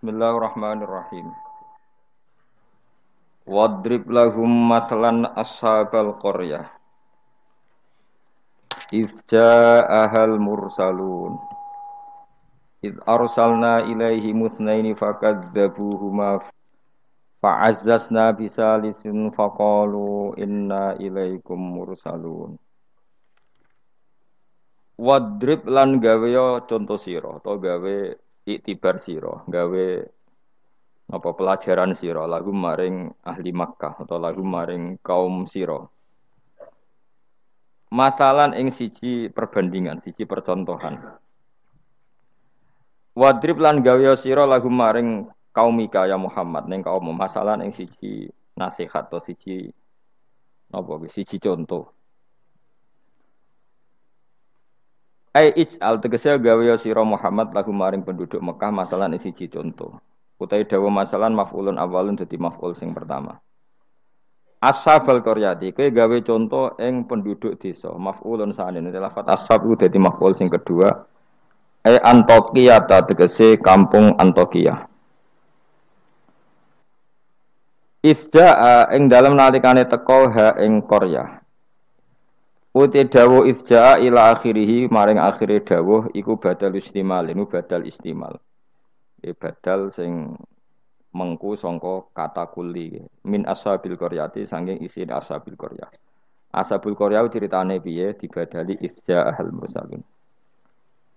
Bismillahirrahmanirrahim. Wadrib lahum matlan ashabal qarya. Izja ahal mursalun. Id arsalna ilaihi mutnaini fakadzabuhuma fa'azzasna bisalisin faqalu inna ilaikum mursalun. Wadrib lan gawe ya contoh siro atau gawe iktibar siro gawe apa pelajaran siro lagu maring ahli Makkah atau lagu maring kaum siro masalan ing siji perbandingan siji percontohan wadrib lan gawe siro lagu maring kaum Mika ya Muhammad neng kaum masalan ing siji nasihat atau siji apa siji contoh Ai eh, ij al tegese gawe sira Muhammad lagu maring penduduk Mekah masalah isi siji conto. Utai dawa masalah maf'ulun awalun dadi maf'ul sing pertama. Ashabal qaryati kowe gawe conto ing penduduk desa maf'ulun sanen lafat ashab ku dadi maf'ul sing kedua. Ai eh, Antokia ta tegese kampung Antokia. Isda'a ing dalam nalikane teko ha ing Korea. Uti dawuh ifja'a ila akhirihi maring akhire dawuh iku badal istimal, ini badal istimal. Ya badal sing mengku songko kata kuli min ashabil qaryati sanging isin ashabil qaryah. Ashabul Qaryah ceritane piye dibadali isja al mursalun.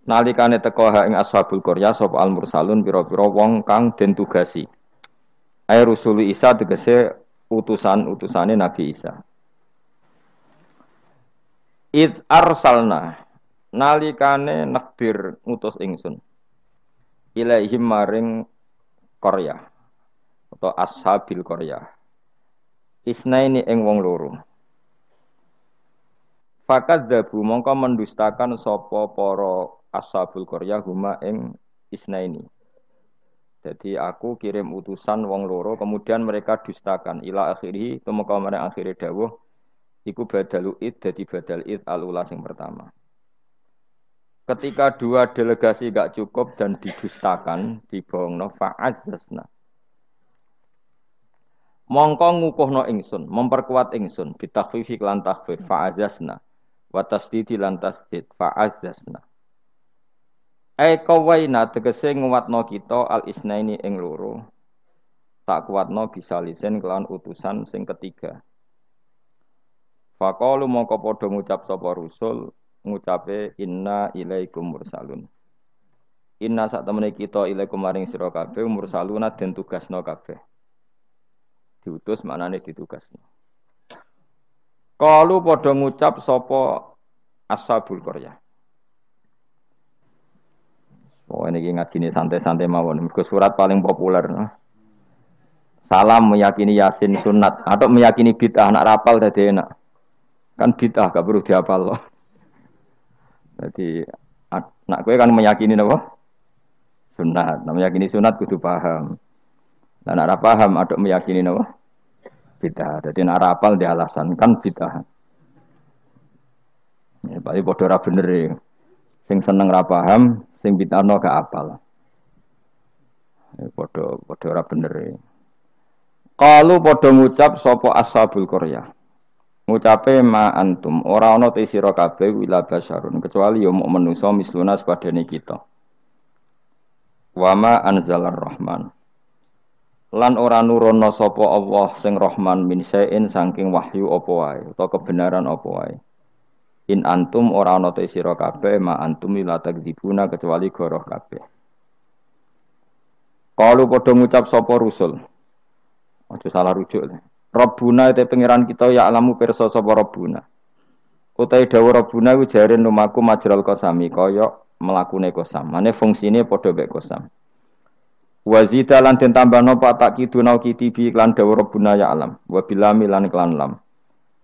Nalikane teko ha ing Ashabul Qaryah sapa al mursalun pira-pira wong kang den tugasi. Ai rusul Isa tegese utusan-utusane Nabi Isa. Id arsalna nalikane nekbir ngutus ingsun ilaihim maring Korea atau ashabil Korea isnaini ing wong loro Fakat dabu mongko mendustakan sopo poro ashabul Korea huma ing isnaini jadi aku kirim utusan wong loro kemudian mereka dustakan ila akhiri tumeka mana akhiri dawuh Iku badalu id jadi badal id alula sing pertama. Ketika dua delegasi gak cukup dan didustakan, dibohongno Mongkong Mongko no ingsun, memperkuat ingsun, bitakhfifi lan takhfif fa'azzasna. watas tasdidi lan tasdid fa'azzasna. Eko waina tegese no kita al isnaini ing loro. Tak no bisa lisen kelawan utusan sing ketiga mau mongko podo ngucap sopo rusul ngucape inna ilaikum mursalun. Inna saat temen kita ilaikum maring sira kabeh mursaluna tugas no kafe. Diutus mana nih maknane no. Kalu podo ngucap sopo ashabul korea. Oh ini sini santai-santai mawon. Mergo surat paling populer. Salam meyakini Yasin sunat atau meyakini bid'ah anak rapal tadi enak. Kan bid'ah gak perlu diapal loh. Jadi anak kue kan meyakini apa? Sunat. Nah, meyakini sunat kudu paham. Nah, nak paham aduk meyakini apa? Bid'ah. Jadi nak rapal di alasan kan bid'ah. Ya, bodoh ra bener ya. Sing seneng ra paham, sing bid'ahno gak apal. bodoh ya, bodoh ra bener ya. Kalau bodoh ngucap sopo ashabul ngucape ma antum ora ana te sira kabeh ila basyarun kecuali yo ya muk menungso misluna sepadane kita wama anzalar rahman lan ora nurono sapa Allah sing Rahman min sain saking wahyu apa wae utawa kebenaran apa wae in antum ora ana te sira kabeh ma antum ila takdibuna kecuali goroh kabeh Kalau padha ngucap sapa rusul aja salah rujuk deh. Robuna itu pengiran kita ya alamu perso sapa Robuna. Utai dawa Robuna ku jare numaku majral kosami koyok melakune kosam. Mana fungsinya padha mek kosam. Wazita lan den tambahno pak tak kiduna kitibi lan dawa Robuna ya alam. Wabilami lan klan lam.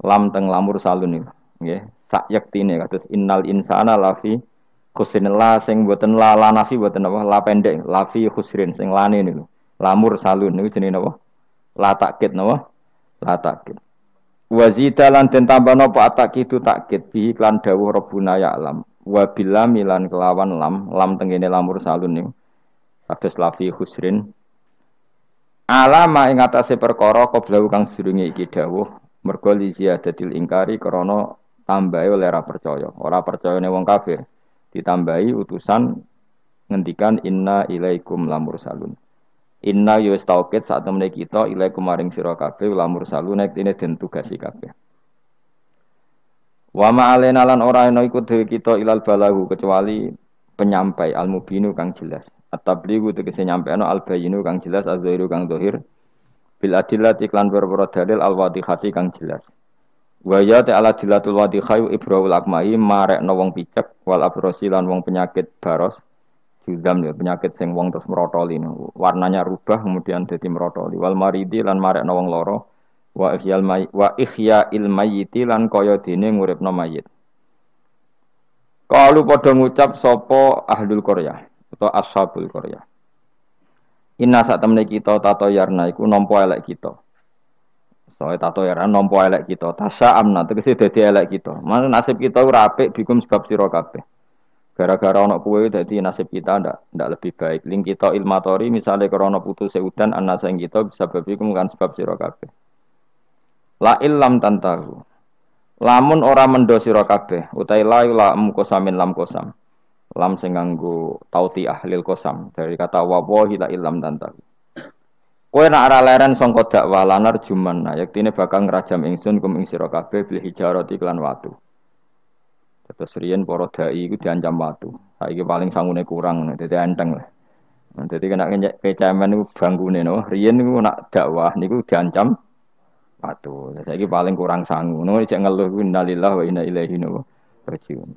Lam teng lamur salun ini. Nggih, sak yektine kados innal insana lafi khusrin la sing boten la lanafi boten apa la pendek lafi khusrin sing lane ini. Lamur salun ini jenis apa? La takkit napa? latakit wazida lan den tambah napa atakid takid bi klan dawuh rabbuna ya alam wa bila milan kelawan lam lam tengene lamur salun niku kados lafi husrin alama ing atase perkara qablahu kang sedurunge iki dawuh mergo li ziyadatil ingkari krana tambahi oleh ora percaya ora percayane wong kafir ditambahi utusan ngendikan inna ilaikum lamur salun Inna yus tauket saat temen kita ilai kumaring sira kabeh lamur salu naik ini dan tugasi kabeh. Wama ma alena lan ora ana iku kita ilal balagu kecuali penyampai al mubinu kang jelas. tuh tabligu nyampe nyampeano al bayinu kang jelas az kang dohir. Bil adillat iklan berpura dalil al wadihati kang jelas. Wa ya ta'ala dilatul wadihayu ibrahul akmai marekno wong picek wal abrosi lan wong penyakit baros Sudam ya penyakit sing wong terus merotoli warnanya rubah kemudian jadi merotoli wal maridi lan marek wong loro wa ihyal may wa ihya il mayiti lan kaya dene nguripno mayit Kalu padha ngucap sapa ahlul Korea atau ashabul Korea. Inna sak temne kita tato yarna iku nampa elek kita. Soe tato yarna nampa elek kita, tasya amna tegese dadi elek kita. Mana nasib kita ora apik bikum sebab sira Gara-gara ono kue jadi nasib kita ndak ndak lebih baik. Ling kita ilmatori misalnya karena putus seudan anak saya kita bisa berpikir kan sebab sira kabeh. La ilam tantahu. Lamun ora mendo sira kabeh utai la la kosamin lam kosam. Lam senganggu tauti ahlil kosam dari kata wabohi la ilam tantahu. Kue nak arah leren sangka dakwah lanar juman nah ini bakal rajam ingsun kum ing sira kabeh pilih jaro klan watu. Terus serien poro dai iku diancam watu. Saiki paling sangune kurang, dadi enteng lah. Jadi nah, kena kecaman iku nih, no. Riyen niku nak dakwah niku diancam watu. Nah, saiki paling kurang sangu. no. cek ngeluh ku innalillahi wa Ina ilaihi rajiun.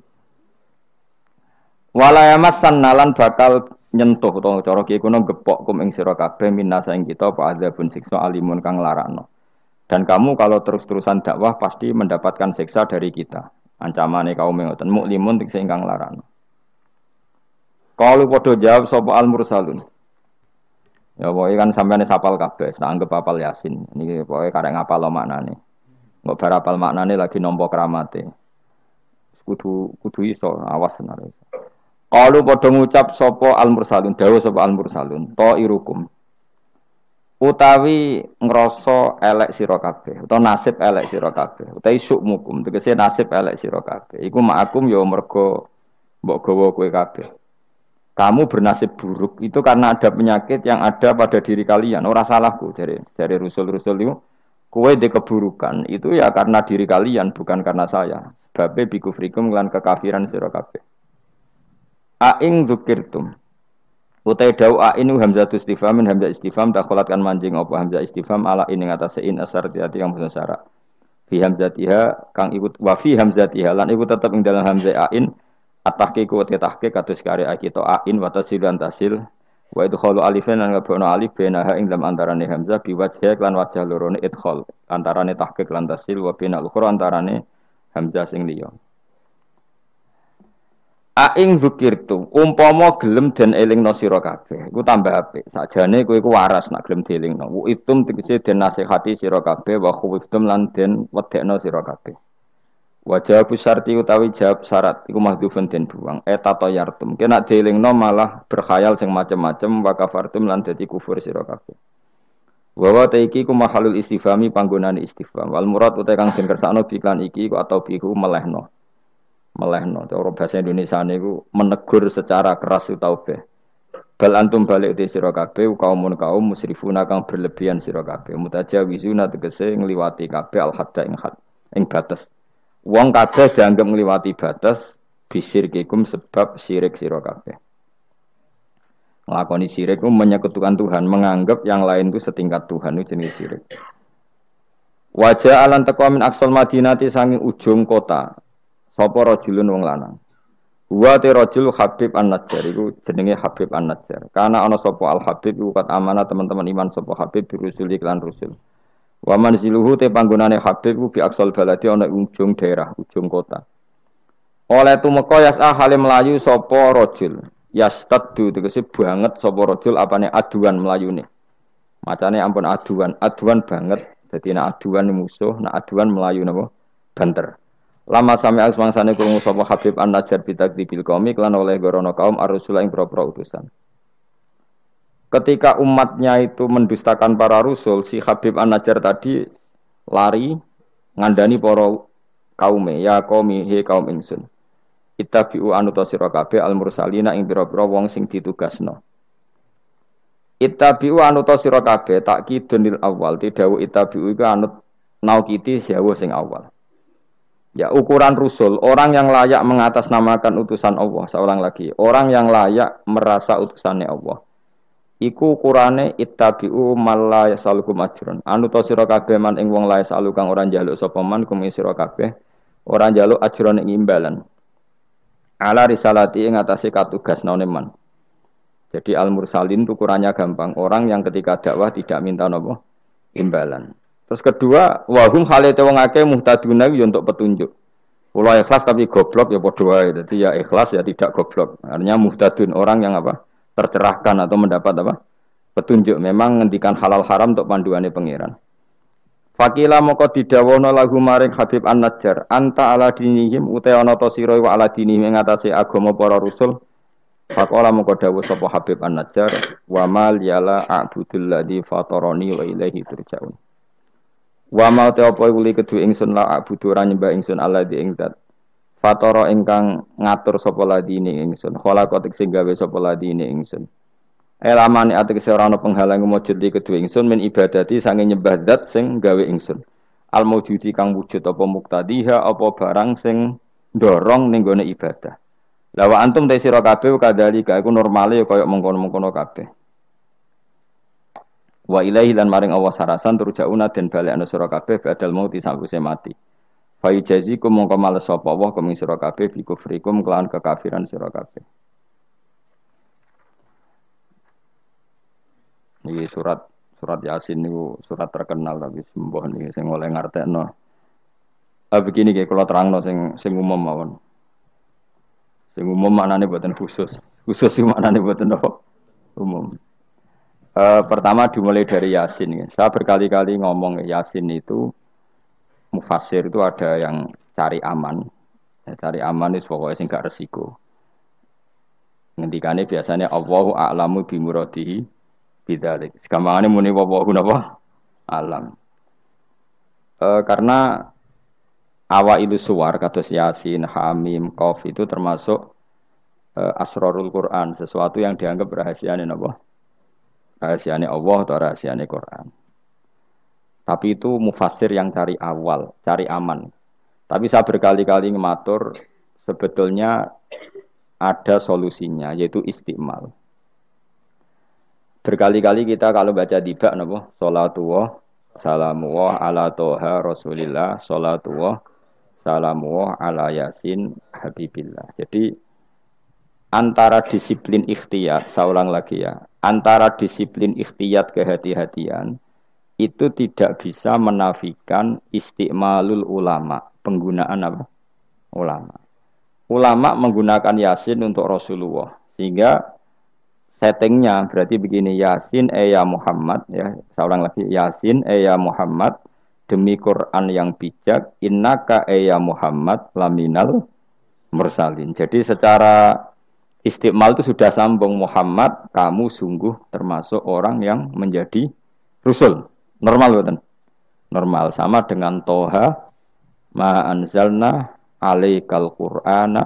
Walayamasan nalan bakal nyentuh utawa cara kiye kuno gepok kum ing sira kabeh minasa ing kita apa adzabun siksa alimun kang larakno. Dan kamu kalau terus-terusan dakwah pasti mendapatkan siksa dari kita. Ancamane kaum e ngoten muklimun tegese ingkang larang. Kalau podo jawab sopo al mursalun. Ya pokoknya kan sampai nih sapal kabeh, tak anggap apal Yasin. Ini pokoknya karek ngapal lo maknane. Mbok bar apal maknane lagi nampa keramate. Kudu kudu iso, awas tenan. Kalau podo ngucap sopo al mursalun, dawuh sopo al mursalun, to irukum utawi ngrasa elek sira kabeh utawa nasib elek sira kabeh utawi syukmukum tegese nasib elek sira kabeh iku makum ya mergo mbok gawa kowe kabeh kamu bernasib buruk itu karena ada penyakit yang ada pada diri kalian ora salahku dari dari rusul-rusul itu kue di keburukan itu ya karena diri kalian bukan karena saya sebabnya bikufrikum lan kekafiran sira kabeh aing zukirtum Utai dau tu hamzatu istifamin hamzah istifam kolatkan manjing opo hamzah istifam ala ini ngatasé in asar tiati kang basa syarat. Fi hamzatiha kang ikut wa fi hamzatiha lan ikut tetap ing dalam hamzah ain atahqiq wa tahqiq kados karya kita ain wa tasil dan tasil wa idkhalu alifin lan ngabono alif ha ing dalam antarané hamzah bi cek lan wajah lorone idkhal antarané tahqiq lan tasil wa lukur antara antarané hamzah sing liyong Aing zukirtum umpomo gelem eling elingno sira kabeh. Iku tambah apik. Sakjane kowe iku waras nak gelem dielingno. Wa itum tegese dan nasihati sira kabeh wa khuftum lan den wedekno sira kabeh. Wa jawab syarti utawi jawab syarat iku mahdhufun dan buang. Eta tayartum. Kena dielingno malah berkhayal sing macam-macam wa lan dadi kufur sira kabeh. Wa taiki ku mahalul istifami panggonan istifam. Wal murad utai kang den sano biklan iki ku atau bihu melehno melehno cara bahasa Indonesia niku menegur secara keras be. bal antum balik di sira kabeh kaumun kaum musrifuna kang berlebihan sira kabeh mutajawizuna tegese ngliwati kabeh al hadda ing had ing batas wong kabeh dianggap ngliwati batas bisirkikum sebab sirik sira kabeh nglakoni sirik itu menyekutukan Tuhan menganggap yang lain itu setingkat Tuhan itu jenis sirik Wajah alan teko min aksal madinati sanging ujung kota Sopo rajulun wong lanang. Wa te rajul Habib An-Najjar iku jenenge Habib An-Najjar. Karena ana Sopo Al-Habib iku kat amanah teman-teman iman sapa Habib rusul lan rusul. Wa manziluhu te panggonane Habib ku bi aksal baladi ana ujung daerah, ujung kota. Oleh tu yas ah hale melayu Sopo sapa rajul. Yastaddu tegese banget sapa rajul apane aduan melayune. Macane ampun aduan, aduan banget. Jadi nak aduan musuh, nak aduan melayu napa banter. Lama sami as mangsane kurung sapa Habib An Najjar bil komik lan oleh gorono kaum ar-rasul ing propro utusan. Ketika umatnya itu mendustakan para rasul, si Habib An Najjar tadi lari ngandani para kaum ya qaumi he kaum ingsun. Ittabi'u anuta sira kabeh al-mursalina ing pira-pira wong sing ditugasno. Ittabi'u anuta sira kabeh tak kidunil awal, tidak ittabi'u iku anut naukiti sewu sing awal. Ya ukuran rusul, orang yang layak mengatasnamakan utusan Allah, seorang lagi, orang yang layak merasa utusannya Allah. Iku ukurane ittabi'u malla yasalukum ajrun. Anu ta sira kabeh man ing wong lae salu kang ora njaluk sapa man kum sira kabeh ora njaluk ajrun ing imbalan. Ala risalati ing atase katugas naone man. Jadi al mursalin ukurannya gampang, orang yang ketika dakwah tidak minta nopo imbalan. Terus kedua, wahum halete wong akeh muhtaduna yo ya untuk petunjuk. Kula ikhlas tapi goblok ya padha wae. Dadi ya ikhlas ya tidak goblok. Artinya muhtadun orang yang apa? tercerahkan atau mendapat apa? petunjuk. Memang ngendikan halal haram untuk panduannya pangeran. Fakila moko didawono lagu maring Habib An Najjar anta ala dinihim utai ana ta sira wa ala dinihim ing agama para rusul Fakola moko dawuh sapa Habib An Najjar wa mal yala abudul ladzi fatarani wa ilaihi turjaun Wa mau te apa kuli kedu ingsun la abudu ora nyembah ingsun Allah di Fatara ingkang ngatur sapa ladine ingsun. Khalaqatik sing gawe sapa ladine ingsun. Elamane mani ora ana penghalang wujud di kedua ingsun min ibadati sange nyembah zat sing gawe ingsun. Al maujudi kang wujud apa muktadiha apa barang sing dorong ning gone ibadah. Lawa antum te sira kabeh kadhalika iku normale ya kaya mengkono-mengkono kabeh. Wa ilaihi lan maring Allah sarasan turjauna den ana sira kabeh badal mauti sakuse mati. Fa yajziku mongko males sapa wa kuming sira kabeh bi kufrikum kelawan kekafiran sira kabeh. Ini surat surat Yasin niku surat terkenal tapi sembuh niki sing oleh ngartekno. Ah begini kayak kalau terangno sing sing umum mawon. Sing umum maknane buatan khusus. Khusus sing maknane buatan no Umum. Eh, pertama dimulai dari Yasin. Ya. Saya berkali-kali ngomong Yasin itu mufasir itu ada yang cari aman. Ya, cari aman itu pokoknya sing gak resiko. Ngendikane biasanya Allahu a'lamu bi muradihi bidzalik. Sekamane muni wallahu napa? Alam. Uh, karena awa itu suar kados Yasin, Hamim, Qaf itu termasuk uh, asrarul Quran, sesuatu yang dianggap rahasia napa? rahasiane Allah atau rahasiane Quran. Tapi itu mufasir yang cari awal, cari aman. Tapi saya berkali-kali ngematur sebetulnya ada solusinya yaitu istimal. Berkali-kali kita kalau baca tiba napa salatullah salamuwah ala toha rasulillah salatullah salamuwah ala yasin habibillah. Jadi antara disiplin ikhtiar, saya ulang lagi ya, antara disiplin ikhtiar kehati-hatian itu tidak bisa menafikan istiqmalul ulama, penggunaan apa? Ulama. Ulama menggunakan yasin untuk Rasulullah, sehingga settingnya berarti begini yasin eh, ya Muhammad ya, saya ulang lagi yasin eh, ya Muhammad demi Quran yang bijak innaka eh, ya Muhammad laminal mursalin. Jadi secara Istiqmal itu sudah sambung Muhammad, kamu sungguh termasuk orang yang menjadi rusul. Normal betul. Normal sama dengan Toha ma anzalna alaikal qur'ana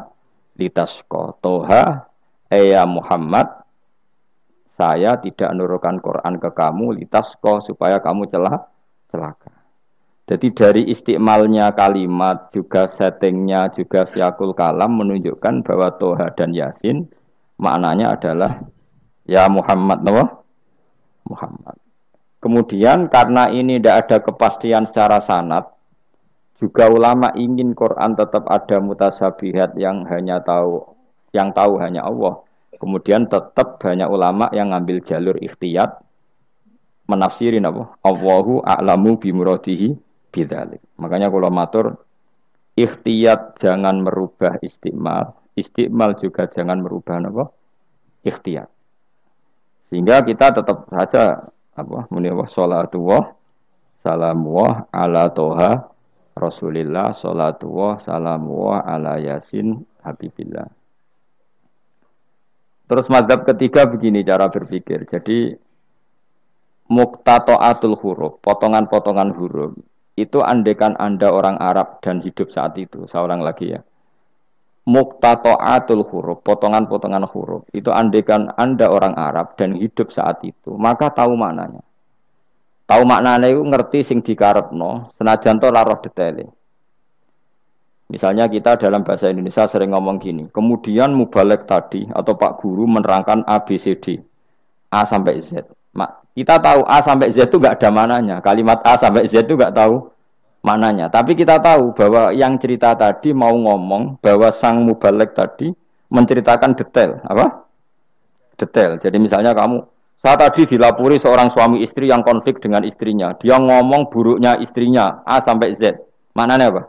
litasqa. Toha Eya eh, Muhammad saya tidak nurukan Quran ke kamu litasqa supaya kamu celah celaka. Jadi dari istimalnya kalimat, juga settingnya, juga siakul kalam menunjukkan bahwa Toha dan Yasin maknanya adalah ya Muhammad, no? Muhammad. Kemudian karena ini tidak ada kepastian secara sanat, juga ulama ingin Quran tetap ada mutasabihat yang hanya tahu yang tahu hanya Allah. Kemudian tetap banyak ulama yang ngambil jalur ikhtiyat menafsirin apa? Allahu a'lamu bimuradihi bidalik. Makanya kalau matur ikhtiyat jangan merubah istimal, istimal juga jangan merubah apa? ikhtiyat. Sehingga kita tetap saja apa muni wah, salam wah, ala toha Rasulillah salam wah, ala yasin habibillah. Terus madhab ketiga begini cara berpikir. Jadi muktato atul huruf, potongan-potongan huruf itu andekan Anda orang Arab dan hidup saat itu, Seorang lagi ya. Muktatoatul huruf, potongan-potongan huruf, itu andekan Anda orang Arab dan hidup saat itu, maka tahu maknanya. Tahu maknanya itu ngerti sing dikarepno, senajan to laroh detele. Misalnya kita dalam bahasa Indonesia sering ngomong gini, kemudian mubalek tadi atau Pak Guru menerangkan ABCD, A sampai Z. Kita tahu A sampai Z itu nggak ada mananya. Kalimat A sampai Z itu nggak tahu mananya. Tapi kita tahu bahwa yang cerita tadi mau ngomong bahwa sang mubalek tadi menceritakan detail apa? Detail. Jadi misalnya kamu saya tadi dilapuri seorang suami istri yang konflik dengan istrinya. Dia ngomong buruknya istrinya A sampai Z. Mananya apa?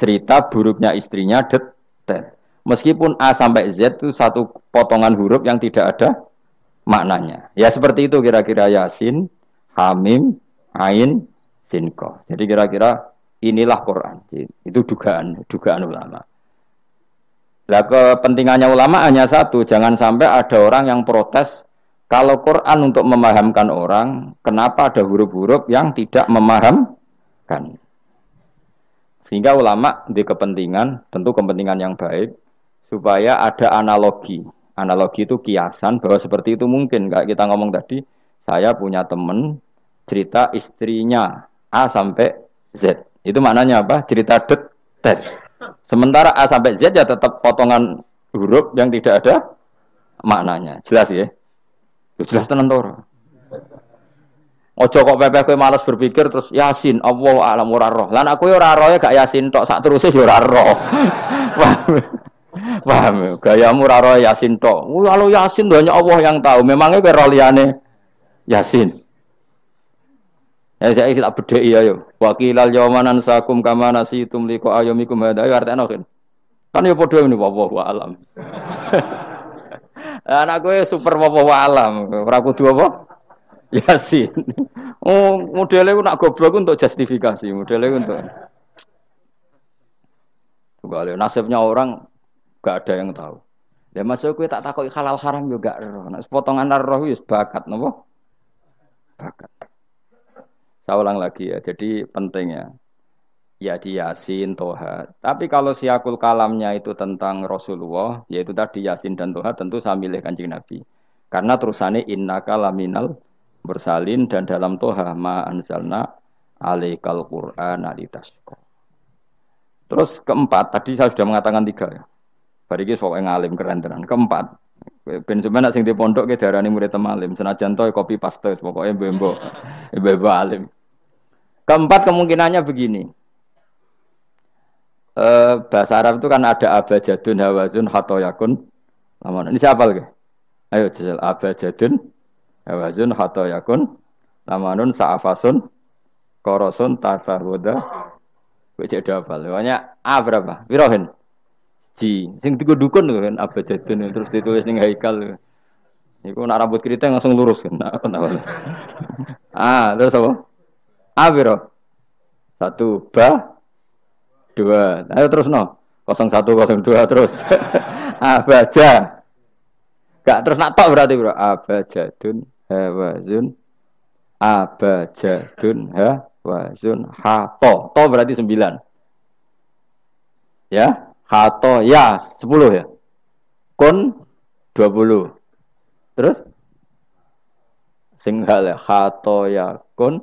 Cerita buruknya istrinya detail. Meskipun A sampai Z itu satu potongan huruf yang tidak ada maknanya. Ya seperti itu kira-kira Yasin, Hamim, Ain, Sinko. Jadi kira-kira inilah Quran. Itu dugaan, dugaan ulama. Lah kepentingannya ulama hanya satu, jangan sampai ada orang yang protes kalau Quran untuk memahamkan orang, kenapa ada huruf-huruf yang tidak memahamkan? Sehingga ulama di kepentingan, tentu kepentingan yang baik, supaya ada analogi analogi itu kiasan bahwa seperti itu mungkin kayak kita ngomong tadi saya punya temen cerita istrinya A sampai Z itu maknanya apa cerita detail sementara A sampai Z ya tetap potongan huruf yang tidak ada maknanya jelas ya, ya jelas tenan tor Ojo kok pepe kowe males berpikir terus Yasin Allah alam ora roh. Lan aku yo ora roh ya gak Yasin tok sak terus yo ya ora roh. Paham ya? gayamu raro Yasin to Kalau Yasin banyak Allah yang tahu. Memangnya berroliane Yasin. Ya saya kita beda iya yo. Wakilal yaumanan sakum kama nasitum liqa ayomikum ada ya artinya kan. ya podo ini wabah wabah alam. Anak gue super wabah alam. Ora dua apa? Yasin. Oh, modelnya nak goblok untuk justifikasi, modelnya untuk Tuh, nasibnya orang gak ada yang tahu. Ya masuk kue tak takut halal haram juga Nah, potongan roh itu bakat, nopo? Bakat. Saya ulang lagi ya. Jadi pentingnya ya di Yasin, Toha. Tapi kalau siakul kalamnya itu tentang Rasulullah, yaitu tadi Yasin dan Toha, tentu saya milih kanjeng Nabi. Karena terusannya inna kalaminal bersalin dan dalam Toha ma anzalna alaikal Qur'an alitasko. Terus keempat, tadi saya sudah mengatakan tiga ya. Bariki sok ngalim keren tenan. Keempat, ben sampean sing di pondok ke darani murid temalim, senajan to kopi paste pokoknya mbembo. Mbembo alim. Keempat kemungkinannya begini. E, bahasa Arab itu kan ada abajadun, hawazun, hatoyakun. Lamun ini siapa lagi? Ayo jajal abajadun, hawazun, hatoyakun. Lamanun sa'afasun, korosun, tasahuda. Wajah dua apal. Pokoknya A berapa? Wirohin si, Sing tiga dukun tuh kan abjadun ya, terus ditulis nih haikal. Iku nak rambut keriting langsung lurus kan. Nah, ah, terus apa? A biro. Satu ba dua. Ayo terus no. satu dua terus. A baja. Gak terus nak tok berarti bro. A bajadun hawazun A bajadun hawazun ha to. To berarti sembilan. Ya, Hato ya 10 ya. Kun 20. Terus singgal ya hato ya kun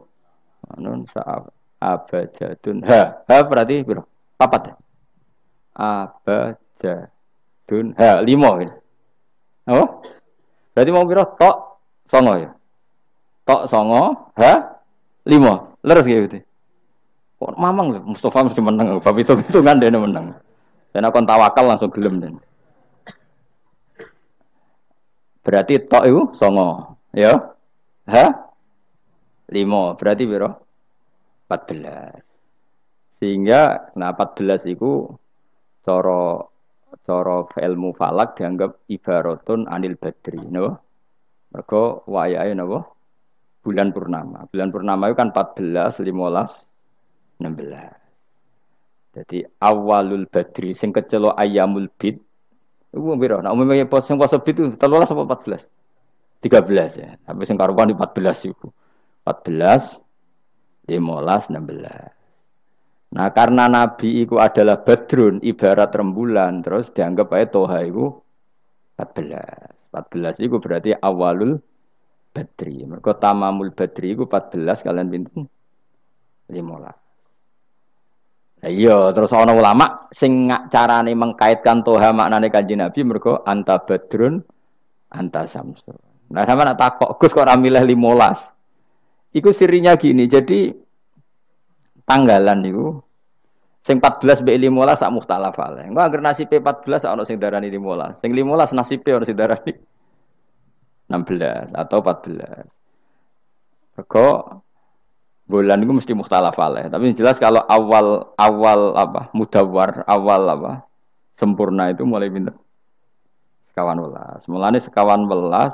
anun saaf abajadun ha ha berarti biro papat ya abajadun ha limo ini oh berarti mau biro tok songo ya tok songo ha limo leres gitu kok mamang Mustafa mesti menang bab itu kan dia menang karena kon tawakal langsung gelem dan. Berarti tok itu songo, ya? Hah? Limo, berarti biro? 14. Sehingga nah 14 itu coro coro ilmu falak dianggap ibaratun anil badri, no? Mergo wayahe napa? Bulan purnama. Bulan purnama itu kan 14, 15, 16. Jadi awalul badri sing kecelo ayamul bid. ibu piro? Nek umumnya pos sing poso bid itu 13 apa 14? 13 ya. Tapi sing karuan 14 iku. 14 15 16. Nah, karena nabi iku adalah badrun ibarat rembulan terus dianggap ae toha iku 14. 14 iku berarti awalul badri. Mergo tamamul badri iku 14 kalian pinten? 15. Iya, terus ana ulama sing carane mengkaitkan toha maknane kanjeng Nabi mergo anta badrun anta samsu. Nah sama nak takok Gus kok ora milih 15. Iku sirinya gini, jadi tanggalan itu sing 14 mbek 15 sak muhtalaf ale. Engko anggere nasib 14 ana sing darani 15. Sing 15 nasibe ana sing darani 16 atau 14. Mergo bulan itu mesti muhtalafal ya. Tapi yang jelas kalau awal awal apa mudawar awal apa sempurna itu mulai bintang sekawan welas. Mulai sekawan welas,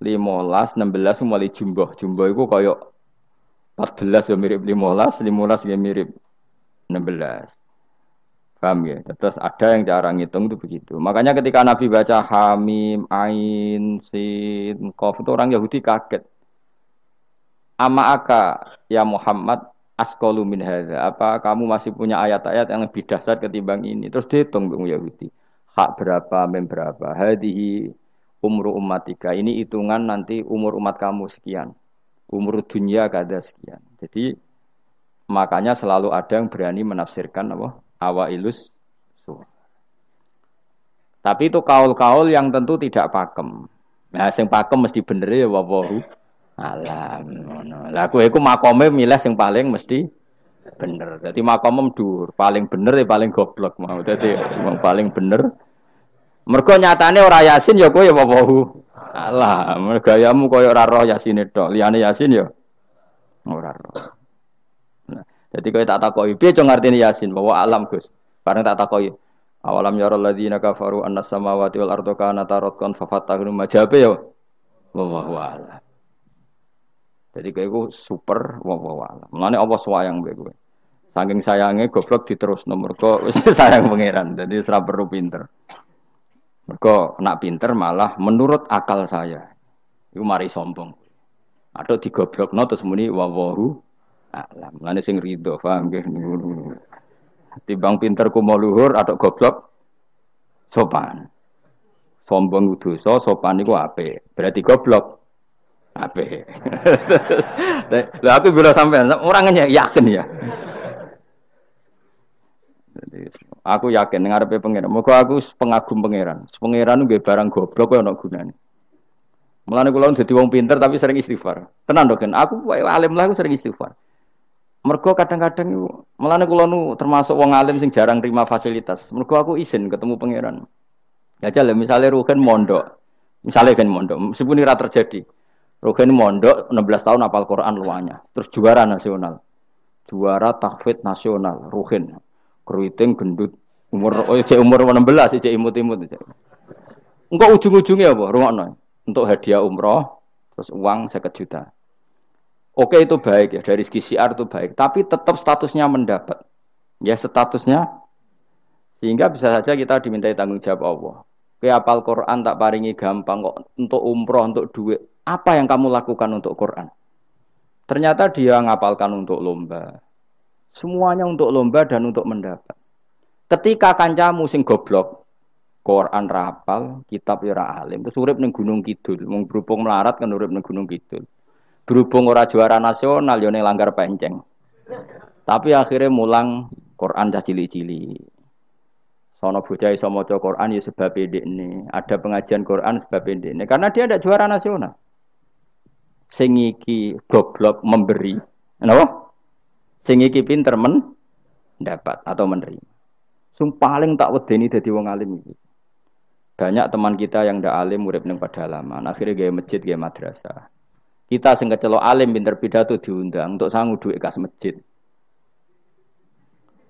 belas enam belas mulai jumbo. Jumbo itu koyok empat belas ya mirip lima belas ya mirip enam belas. Paham ya? Terus ada yang cara ngitung itu begitu. Makanya ketika Nabi baca Hamim, Ain, Sin, Kof itu orang Yahudi kaget. Ama ya Muhammad askolu min hadza. Apa kamu masih punya ayat-ayat yang lebih dasar ketimbang ini? Terus dihitung Bung Yahudi. Hak berapa, mem berapa. Hadihi umur umat tiga. Ini hitungan nanti umur umat kamu sekian. Umur dunia kada sekian. Jadi makanya selalu ada yang berani menafsirkan apa? Awa ilus suara. Tapi itu kaul-kaul yang tentu tidak pakem. Nah, sing pakem mesti bener ya wawahu alam ngono. Lah kowe iku makome milih sing paling mesti bener. Dadi makome dur, paling bener ya paling goblok mau. Dadi wong paling bener. Mergo nyatane ora Yasin ya kowe ya apa? Alah, gayamu koyo ora roh Yasine tok, liyane Yasin ya ora roh. Nah, dadi kowe tak takoki piye cung artine Yasin bahwa alam Gus. Bareng tak takoki Awalam yarul alladzina kafaru anna samawati wal ardu kana fa fafattahum majabe ya. Wallahu a'lam. Jadi kayak gue super wow wow alam. Mulane Allah sayang gue gue. Saking sayangnya goblok diterus nomor kok sayang pangeran. Jadi serap perlu pinter. Mergo nak pinter malah menurut akal saya. gue mari sombong. Atau digoblokno terus muni wawahu alam. Mulane sing rido paham nggih. bang pinter mau luhur atau goblok sopan. Sombong itu so sopan itu apa? Berarti goblok. Ape. Lah aku bila sampai, orangnya kan yakin ya. Jadi aku yakin apa pangeran. Moga aku pengagum pangeran. Pangeran nggih barang goblok nak guna gunane. Melani kulo dadi wong pinter tapi sering istighfar. Tenang dok, aku alim lah aku sering istighfar. Mergo kadang-kadang mulane kula nu termasuk wong alim sing jarang terima fasilitas. Mergo aku izin ketemu pangeran. Ya jale misalnya rugen mondok. misalnya kan mondok, Sebunyi rata terjadi. Rogen mondok 16 tahun apal Quran luanya. Terus juara nasional. Juara tahfid nasional Rogen. keriting gendut umur oh cek umur 16 cek imut-imut cek. Engko ujung-ujungnya apa? Rungokno. Untuk hadiah umroh terus uang sekitar juta. Oke itu baik ya dari segi siar itu baik, tapi tetap statusnya mendapat. Ya statusnya sehingga bisa saja kita dimintai tanggung jawab Allah. Kayak apal Quran tak paringi gampang kok untuk umroh untuk duit apa yang kamu lakukan untuk Quran? Ternyata dia ngapalkan untuk lomba. Semuanya untuk lomba dan untuk mendapat. Ketika kancamu sing goblok, Quran rapal, kitab ya alim, terus urip ning Gunung Kidul, mung berhubung melarat kan urip ning Gunung Kidul. Berhubung ora juara nasional yo ya langgar penceng. Tapi akhirnya mulang Quran dah cili-cili. Sono bocah iso maca Quran ya sebab ini. Ada pengajian Quran sebab ini. Karena dia ada juara nasional sing iki goblok memberi kenapa sing iki pinter men dapat atau menerima sing paling tak ini dadi wong alim iki banyak teman kita yang ndak alim murid ning pedalaman akhirnya gaya masjid gaya madrasah kita sing kecelok alim pinter pidato diundang untuk sangu duit kas masjid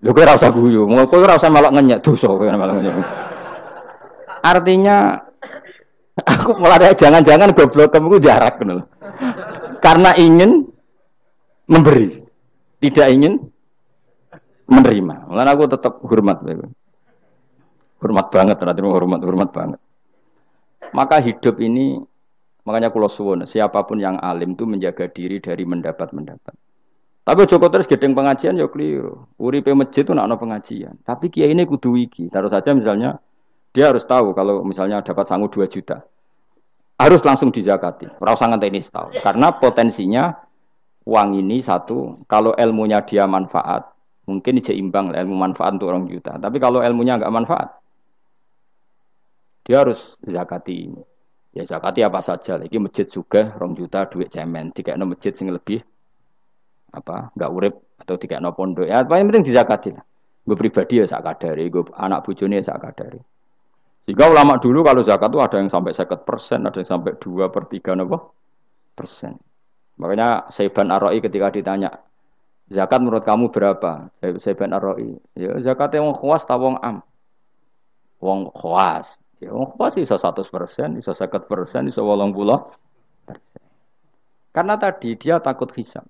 Lho kowe rasa guyu, kowe rasa malah ngenyek dosa malah ngenyek. Artinya aku mulai jangan-jangan goblok kamu jarak kenal? Karena ingin memberi, tidak ingin menerima. Karena aku tetap hormat, hormat banget, nanti hormat hormat banget. Maka hidup ini makanya kulo suwun siapapun yang alim itu menjaga diri dari mendapat mendapat. Tapi Joko terus gedeng pengajian ya keliru. Uripe masjid itu nak no pengajian. Tapi kiai ini kudu iki. Taruh saja misalnya dia harus tahu kalau misalnya dapat sangu 2 juta. Harus langsung dizakati. Rasa ini tahu Karena potensinya uang ini satu, kalau ilmunya dia manfaat, mungkin seimbang lah ilmu manfaat untuk orang juta. Tapi kalau ilmunya nggak manfaat, dia harus zakati ini. Ya zakati apa saja. Lagi masjid juga orang juta duit cemen. Tiga no masjid sing lebih apa nggak urip atau tiga no pondok. Ya paling penting dizakati lah. Gue pribadi ya sakadari, gue anak bujoni ya sakadari. Sehingga ulama dulu kalau zakat itu ada yang sampai seket persen, ada yang sampai dua per tiga nopo persen. Makanya Saiban Aroi ketika ditanya, zakat menurut kamu berapa? Saiban Aroi, ya zakatnya wong kuas, tawong am? Wong kuas. Ya wong kuas bisa satu persen, bisa seket persen, bisa 80 persen. Karena tadi dia takut hisam.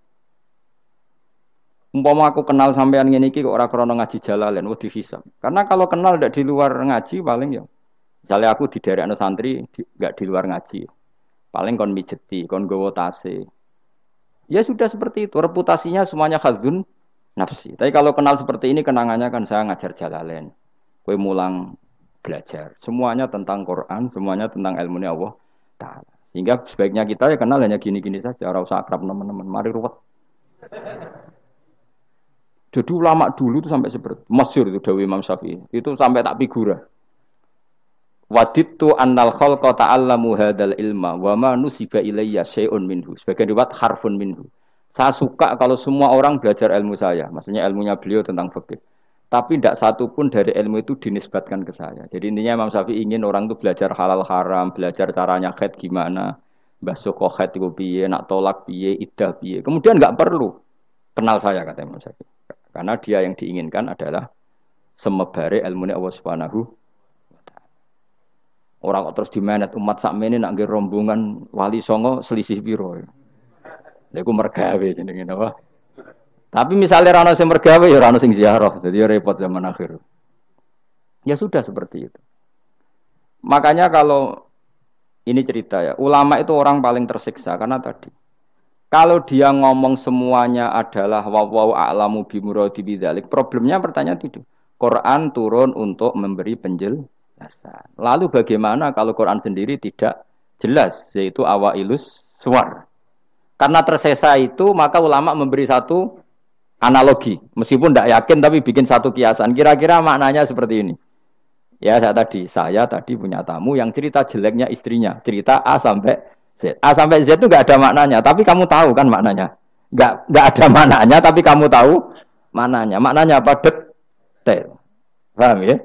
Umpama aku kenal sampean ngene iki kok ora krana ngaji jalalen wedi hisab. Karena kalau kenal ndak di luar ngaji paling ya Misalnya aku di daerah santri nggak di, di luar ngaji, paling kon mijeti, kon gowo Ya sudah seperti itu, reputasinya semuanya khazun nafsi. Tapi kalau kenal seperti ini kenangannya kan saya ngajar jalalain. Kue mulang belajar. Semuanya tentang Quran, semuanya tentang ilmu Allah taala. Sehingga sebaiknya kita ya kenal hanya gini-gini saja, orang usah akrab teman-teman. Mari ruwet. Jadi ulama dulu itu sampai seperti Mesir itu Dewi Imam Syafi'i. Itu sampai tak figura. Waditu annal khalqa ta'allamu hadzal ilma wa ma nusiba ilayya syai'un minhu. Sebagian riwayat harfun minhu. Saya suka kalau semua orang belajar ilmu saya, maksudnya ilmunya beliau tentang fikih. Tapi tidak satu pun dari ilmu itu dinisbatkan ke saya. Jadi intinya Imam Syafi'i ingin orang itu belajar halal haram, belajar caranya khed gimana, basuh khed itu piye, nak tolak piye, iddah piye. Kemudian nggak perlu kenal saya kata Imam Syafi'i. Karena dia yang diinginkan adalah semebare ilmunya Allah Subhanahu Orang kok terus dimenet umat sakmene nak nggih rombongan wali songo selisih piro. Lha ya? iku mergawe jenenge apa? Tapi misalnya rano sing mergawe ya rano sing ziarah, jadi ya repot zaman akhir. Ya sudah seperti itu. Makanya kalau ini cerita ya, ulama itu orang paling tersiksa karena tadi kalau dia ngomong semuanya adalah wawaw a'lamu bimuradi bidalik. problemnya pertanyaan itu. Quran turun untuk memberi penjelasan. Lalu bagaimana kalau Quran sendiri tidak jelas yaitu awailus suar. Karena tersesa itu maka ulama memberi satu analogi meskipun tidak yakin tapi bikin satu kiasan kira-kira maknanya seperti ini ya saya tadi saya tadi punya tamu yang cerita jeleknya istrinya cerita A sampai Z A sampai Z itu nggak ada maknanya tapi kamu tahu kan maknanya nggak nggak ada maknanya tapi kamu tahu maknanya maknanya apa detail paham ya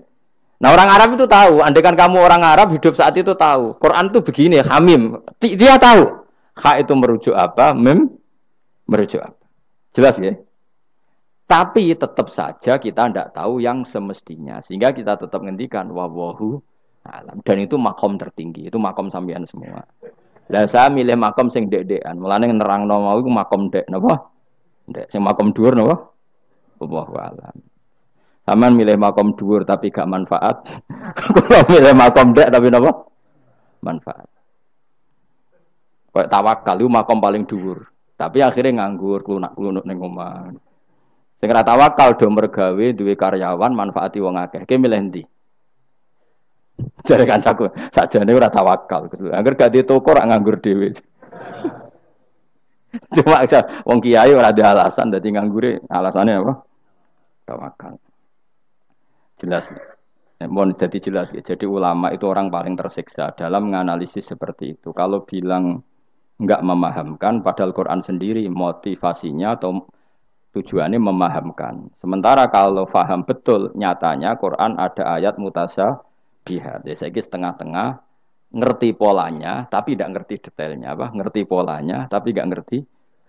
Nah orang Arab itu tahu, andekan kamu orang Arab hidup saat itu tahu. Quran itu begini, hamim. Dia tahu. Hak itu merujuk apa, mem merujuk apa. Jelas ya? Tapi tetap saja kita tidak tahu yang semestinya. Sehingga kita tetap ngendikan wawahu alam. Dan itu makom tertinggi, itu makom sampean semua. Dan saya milih makom sing dek-dekan. Mulane nerang mau itu makom dek napa? Dek sing makom dhuwur napa? Allahu alam. Aman milih makom dhuwur tapi gak manfaat. Kalau milih makom dek tapi napa? Manfaat. Kayak tawakal itu makom paling dhuwur. Tapi akhirnya nganggur, klunak-klunuk ning omah. Sing ora tawakal do mergawe duwe karyawan manfaati wong akeh. Ki milih kan Jare kancaku, sakjane ora tawakal. Angger gak di toko ora nganggur dhewe. Cuma wong kiai ora ada alasan dadi nganggure, alasannya apa? Tawakal. Jelas. Mohon jadi jelas. Ya. Jadi ulama itu orang paling tersiksa dalam menganalisis seperti itu. Kalau bilang nggak memahamkan, padahal Quran sendiri motivasinya atau tujuannya memahamkan. Sementara kalau faham betul nyatanya Quran ada ayat mutasya bihat. Ya, saya setengah-tengah ngerti polanya tapi tidak ngerti detailnya apa ngerti polanya tapi nggak ngerti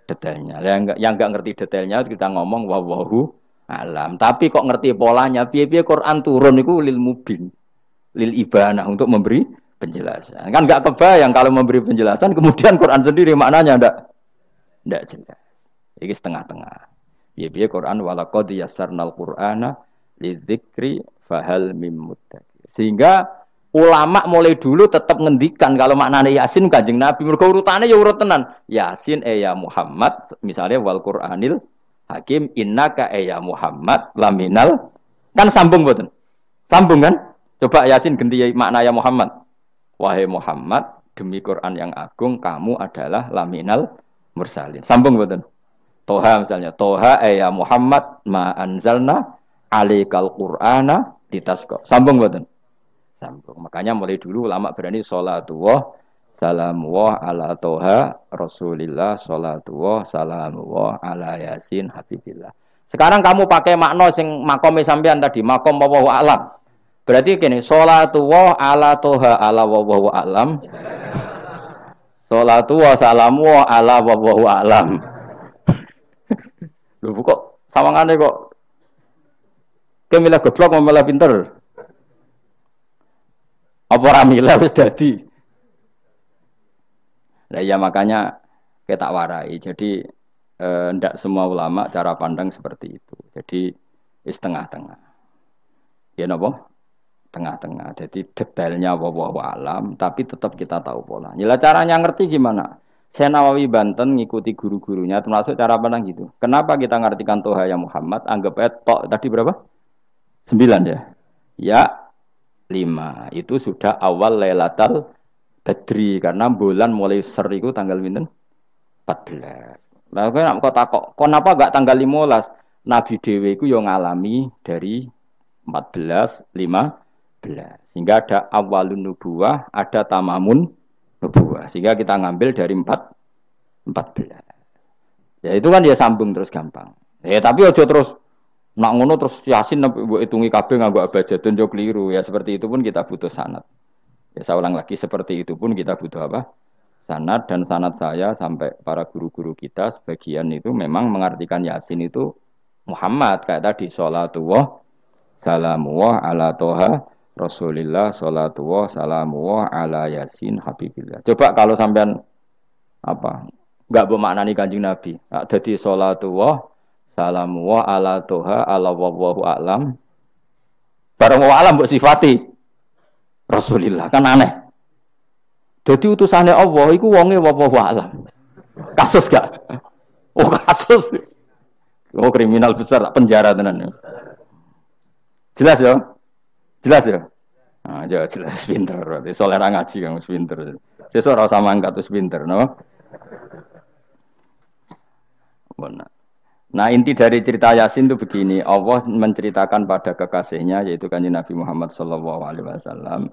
detailnya yang nggak yang nggak ngerti detailnya kita ngomong wawahu alam. Tapi kok ngerti polanya? Piye-piye Quran turun itu lil mubin, lil ibanah untuk memberi penjelasan. Kan nggak kebayang kalau memberi penjelasan, kemudian Quran sendiri maknanya ndak ndak jelas. Ini setengah-tengah. Piye-piye Quran walaqad yassarnal Qur'ana lidzikri fahal mim Sehingga ulama mulai dulu tetap ngendikan kalau maknanya Yasin Kanjeng Nabi mergo urutane ya urutanan Yasin eh ya Muhammad misalnya wal Qur'anil hakim ka eh, ya Muhammad laminal kan sambung boten sambung kan coba Yasin ganti ya, makna ya Muhammad wahai Muhammad demi Quran yang agung kamu adalah laminal mursalin sambung boten Toha misalnya Toha eh, ya Muhammad ma anzalna alikal Qur'ana ditasko sambung boten sambung makanya mulai dulu lama berani sholatullah Salam wa ala toha Rasulillah salatu wa salam wa ala yasin habibillah. Sekarang kamu pakai makna sing makom sampean tadi, makom wa alam. Berarti gini, salatu wa ala toha ala wa wa alam. Salatu wa salamu wa ala wa wa alam. Lu kok samangane kok kemilah goblok memilah pinter. Apa ora milah wis dadi. Nah ya makanya kita warai. Jadi tidak eh, semua ulama cara pandang seperti itu. Jadi setengah-tengah. Ya nopo? Tengah-tengah. Jadi detailnya wabah alam, tapi tetap kita tahu pola. Nila ya, caranya ngerti gimana? Saya Nawawi Banten ngikuti guru-gurunya termasuk cara pandang gitu. Kenapa kita ngartikan Toha yang Muhammad? Anggap etok tadi berapa? Sembilan ya. Ya lima itu sudah awal Lailatul karena bulan mulai seri itu tanggal minten 14. Lah kok tak kok takok, kenapa enggak tanggal 15? Nabi dhewe iku yang ngalami dari 14 15. Sehingga ada awalun nubuah, ada tamamun nubuah. Sehingga kita ngambil dari 4 14. Ya itu kan dia ya sambung terus gampang. Ya tapi ojo terus nak ngono terus Yasin mbok hitungi kabeh nganggo abjad yo keliru ya seperti itu pun kita butuh sanat. Ya, saya ulang lagi, seperti itu pun kita butuh apa? Sanat dan sanat saya sampai para guru-guru kita sebagian itu memang mengartikan Yasin itu Muhammad kayak tadi sholatullah salamullah ala toha Rasulillah sholatullah salamullah ala yasin habibillah. Coba kalau sampean apa nggak nih kanjeng Nabi. Nah, jadi sholatullah salamullah ala toha ala wawahu alam. bareng wa alam buat sifati. Rasulillah. Kan aneh. Jadi utusannya Allah itu wonge wapo alam. Kasus gak? Oh kasus. Oh kriminal besar penjara tenan. Ya. Jelas ya? Jelas ya? Nah, ya jelas pinter berarti. Soalnya ngaji yang pinter. Sesuk rasa usah mangkat itu pinter, no? Benar. Nah inti dari cerita Yasin itu begini, Allah menceritakan pada kekasihnya yaitu kanji Nabi Muhammad SAW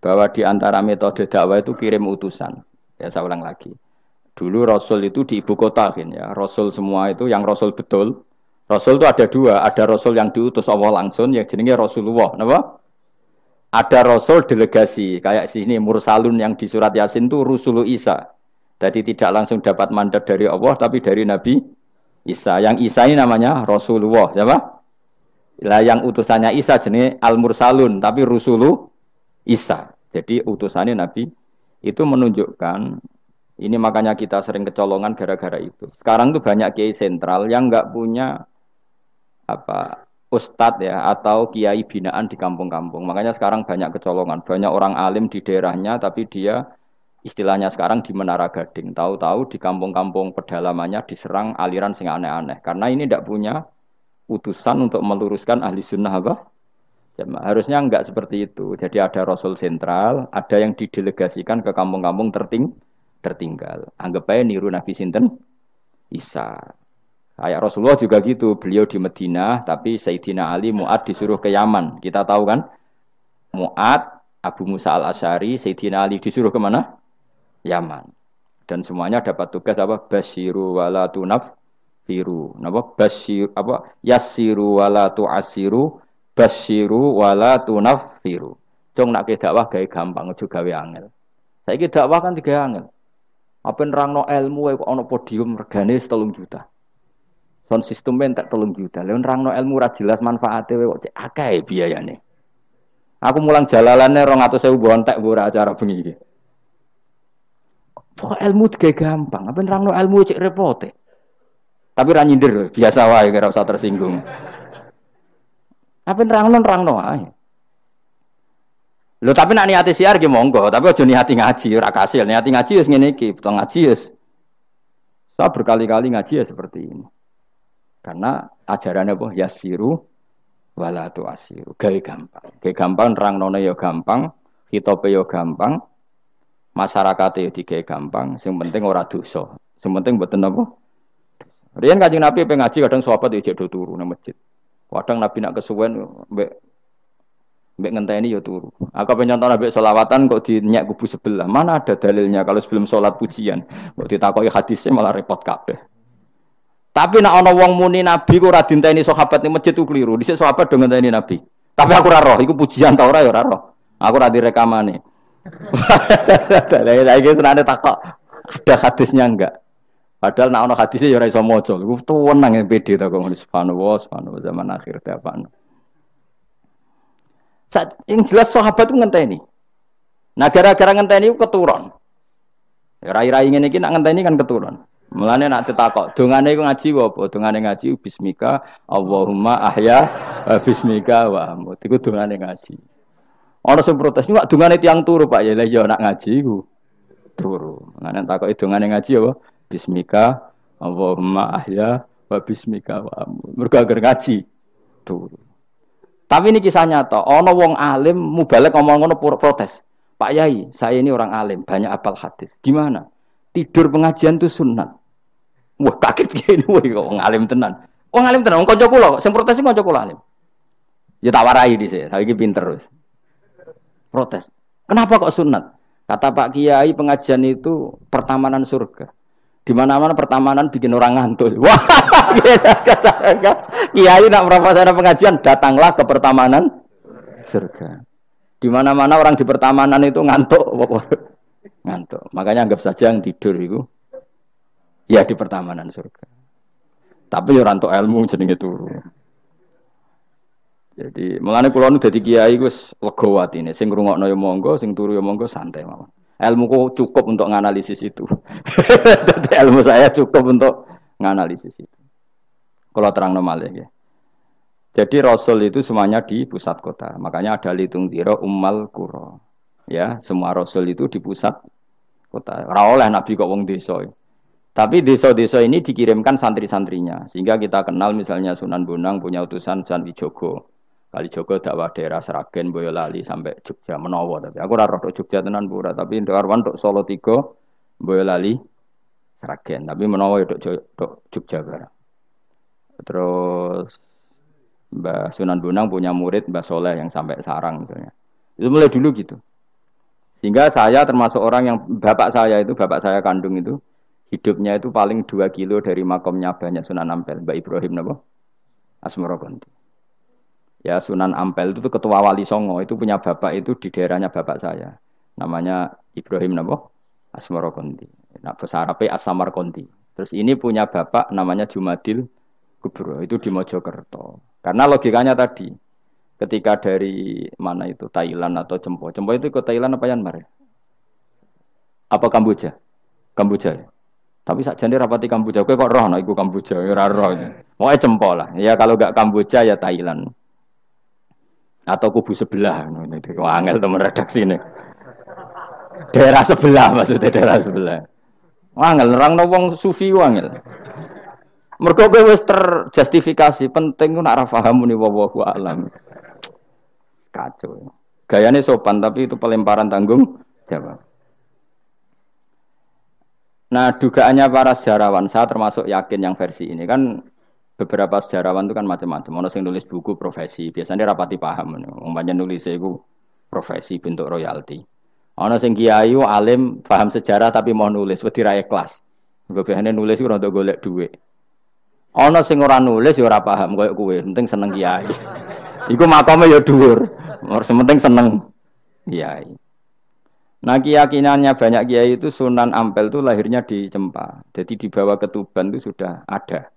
bahwa di antara metode dakwah itu kirim utusan. Ya saya ulang lagi. Dulu Rasul itu di ibu kota kan ya. Rasul semua itu yang Rasul betul. Rasul itu ada dua, ada Rasul yang diutus Allah langsung yang jenenge Rasulullah, kenapa? Ada Rasul delegasi kayak sini Mursalun yang di surat Yasin itu Rasulullah Isa. Jadi tidak langsung dapat mandat dari Allah tapi dari Nabi Isa. Yang Isa ini namanya Rasulullah. Siapa? Lah yang utusannya Isa jenis Al-Mursalun, tapi Rasulullah Isa. Jadi utusannya Nabi itu menunjukkan ini makanya kita sering kecolongan gara-gara itu. Sekarang tuh banyak kiai sentral yang nggak punya apa ustadz ya atau kiai binaan di kampung-kampung. Makanya sekarang banyak kecolongan, banyak orang alim di daerahnya tapi dia istilahnya sekarang di Menara Gading. Tahu-tahu di kampung-kampung pedalamannya diserang aliran sing aneh-aneh. Karena ini tidak punya utusan untuk meluruskan ahli sunnah apa? Harusnya nggak seperti itu. Jadi ada Rasul sentral, ada yang didelegasikan ke kampung-kampung terting tertinggal. Anggap aja niru Nabi Sinten Isa. Kayak Rasulullah juga gitu. Beliau di medina tapi Sayyidina Ali Mu'ad disuruh ke Yaman. Kita tahu kan? Mu'ad, Abu Musa al-Asyari, Sayyidina Ali disuruh kemana? Yaman. Dan semuanya dapat tugas apa? Basiru wala tunaf firu. Napa? Basiru apa? Yasiru wala tu asiru, basiru wala tunaf firu. Cung nak dakwah gawe gampang juga gawe angel. Saiki dakwah kan tiga angel. Apa nerangno ilmu eh, kok ono podium regane 3 juta. Son sistem entek telung juta. Lah nerangno ilmu ra jelas manfaate eh, kok akeh biayane. Aku mulang jalalane 200.000 bontek ora acara bengi Pokok ilmu tiga gampang. Apa no ilmu cek repot. Tapi ra nyindir biasa wae kira usah tersinggung. Apa nerangno nerangno wae. Lho tapi nak niati siar ki monggo, tapi aja niati ngaji ora kasil. Niati ngaji wis ngene iki, butuh ngaji wis. Saya berkali-kali ngaji ya seperti ini. Karena ajarannya apa? ya wala tu asiru. Gaya gampang. Gaya gampang, rang nona ya gampang, hitope ya gampang, masyarakat ya tiga gampang yang penting ora dosa yang penting buat apa Rian kajing Nabi pengaji kadang sahabat ya ijek do turu nang masjid kadang Nabi nak kesuwen mbek mbek ngenteni ya turu aku penonton nabi solawatan kok dinyak kubu sebelah mana ada dalilnya kalau sebelum sholat pujian kok ditakoki hadisnya malah repot kabeh tapi nak ono wong muni nabi kok ora dinteni sahabat ning masjid ku keliru. Di Dhisik sahabat do ngenteni nabi. Tapi aku ora roh, pujian tau ora ya ora roh. Aku ora Lah iki senane takok ada hadisnya enggak? Padahal nak ono hadisnya ya ora iso maca. Iku tuwen nang PD ta kok bos, subhanallah, subhanallah zaman akhir ta apa. Saat yang jelas sahabat ku ngenteni. Nah gara-gara ngenteni gue keturun. Ya, rai-rai ngene iki nak ngenteni kan keturun. Mulanya nak ditakok, dongane iku ngaji apa? Dongane ngaji bismika Allahumma ahya bismika wa amut. dengan dongane ngaji. Ono sing protes nyuwak dungane tiang turu Pak ya lah ya nak ngaji iku. Turu. Ngene kok dungane ngaji apa? Bismika Allahumma ahya wa bismika wa Mergo ngaji turu. Tapi ini kisah nyata, ono wong alim mubalek ngomong ngono protes. Pak Yai, saya ini orang alim, banyak apal hadis. Gimana? Tidur pengajian itu sunat. Wah, kaget gini, wah, wong alim tenan. Wong alim tenan, wong kanca kula, sing protes kanca kula alim. Ya tak warai dhisik, saiki pinter wis protes. Kenapa kok sunat? Kata Pak Kiai pengajian itu pertamanan surga. Di mana-mana pertamanan bikin orang ngantuk. Wah, Kiai nak merasakan pengajian datanglah ke pertamanan surga. Di mana-mana orang di pertamanan itu ngantuk. ngantuk. Makanya anggap saja yang tidur itu ya di pertamanan surga. Tapi ya orang tua ilmu jenenge turun. Jadi mengenai kulon udah jadi kiai gus legowat ini, sing rungok noyo ya monggo, sing turu yo ya monggo santai Ilmu ku cukup untuk nganalisis itu. Jadi ilmu saya cukup untuk nganalisis itu. Kalau terang normal ya. Jadi Rasul itu semuanya di pusat kota. Makanya ada litung diro umal kuro. Ya, semua Rasul itu di pusat kota. Raoleh Nabi kok wong desa. Ya. Tapi desa-desa ini dikirimkan santri-santrinya. Sehingga kita kenal misalnya Sunan Bonang punya utusan Sunan Wijogo Kali Joko dakwah daerah Seragen, Boyolali sampai Jogja Menowo tapi aku ora roh Jogja tenan pura tapi ndek arwan untuk Solo Tigo Boyolali Seragen tapi Menowo ya tok Jogja barang. Terus Mbah Sunan Bonang punya murid Mbah Soleh yang sampai sarang misalnya. Itu mulai dulu gitu. Sehingga saya termasuk orang yang bapak saya itu, bapak saya kandung itu, hidupnya itu paling dua kilo dari makomnya banyak Sunan Ampel, Mbak Ibrahim Nabo, Asmoro Gondi ya Sunan Ampel itu ketua Wali Songo itu punya bapak itu di daerahnya bapak saya namanya Ibrahim Nabo Asmoro Konti nah bahasa Arabnya Asamar Konti terus ini punya bapak namanya Jumadil Kubro itu di Mojokerto karena logikanya tadi ketika dari mana itu Thailand atau Cempo. Cempo itu ke Thailand apa Myanmar ya? apa Kamboja Kamboja ya? tapi sakjane rapati Kamboja kok roh no iku Kamboja ora roh mau jempol lah ya kalau nggak Kamboja ya Thailand atau kubu sebelah itu angel teman redaksi ini daerah sebelah maksudnya daerah sebelah angel orang nobong sufi angel mereka kowe terjustifikasi penting nak ora paham muni wallahu alam kacau gayanya sopan tapi itu pelemparan tanggung jawab Nah, dugaannya para sejarawan, saya termasuk yakin yang versi ini kan beberapa sejarawan itu kan macam-macam. Ono sing nulis buku profesi, biasanya rapati paham. Umpamanya nulis itu profesi bentuk royalti. Ono sing kiai alim paham sejarah tapi mau nulis wedi raya kelas. Biasanya nulis itu untuk golek duit. Ono sing orang nulis ya ora paham koyo kowe, penting seneng kiai. Iku makome ya dhuwur. Harus penting seneng kiai. Nah keyakinannya banyak kiai itu Sunan Ampel itu lahirnya di Cempa. Jadi dibawa ke Tuban itu sudah ada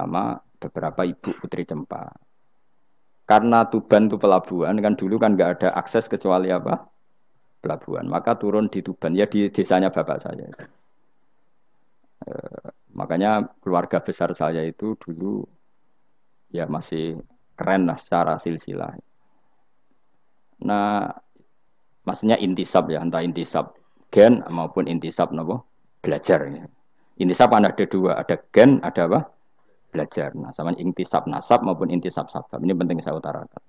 sama beberapa ibu putri cempa. Karena Tuban itu pelabuhan kan dulu kan nggak ada akses kecuali apa pelabuhan. Maka turun di Tuban ya di desanya bapak saya. E, makanya keluarga besar saya itu dulu ya masih keren lah secara silsilah. Nah, maksudnya intisab ya, entah intisab gen maupun intisab nopo belajar. Ya. Intisab kan ada dua, ada gen, ada apa? belajar. Nah, sama inti sab nasab maupun inti sab sabab. Ini penting saya utarakan.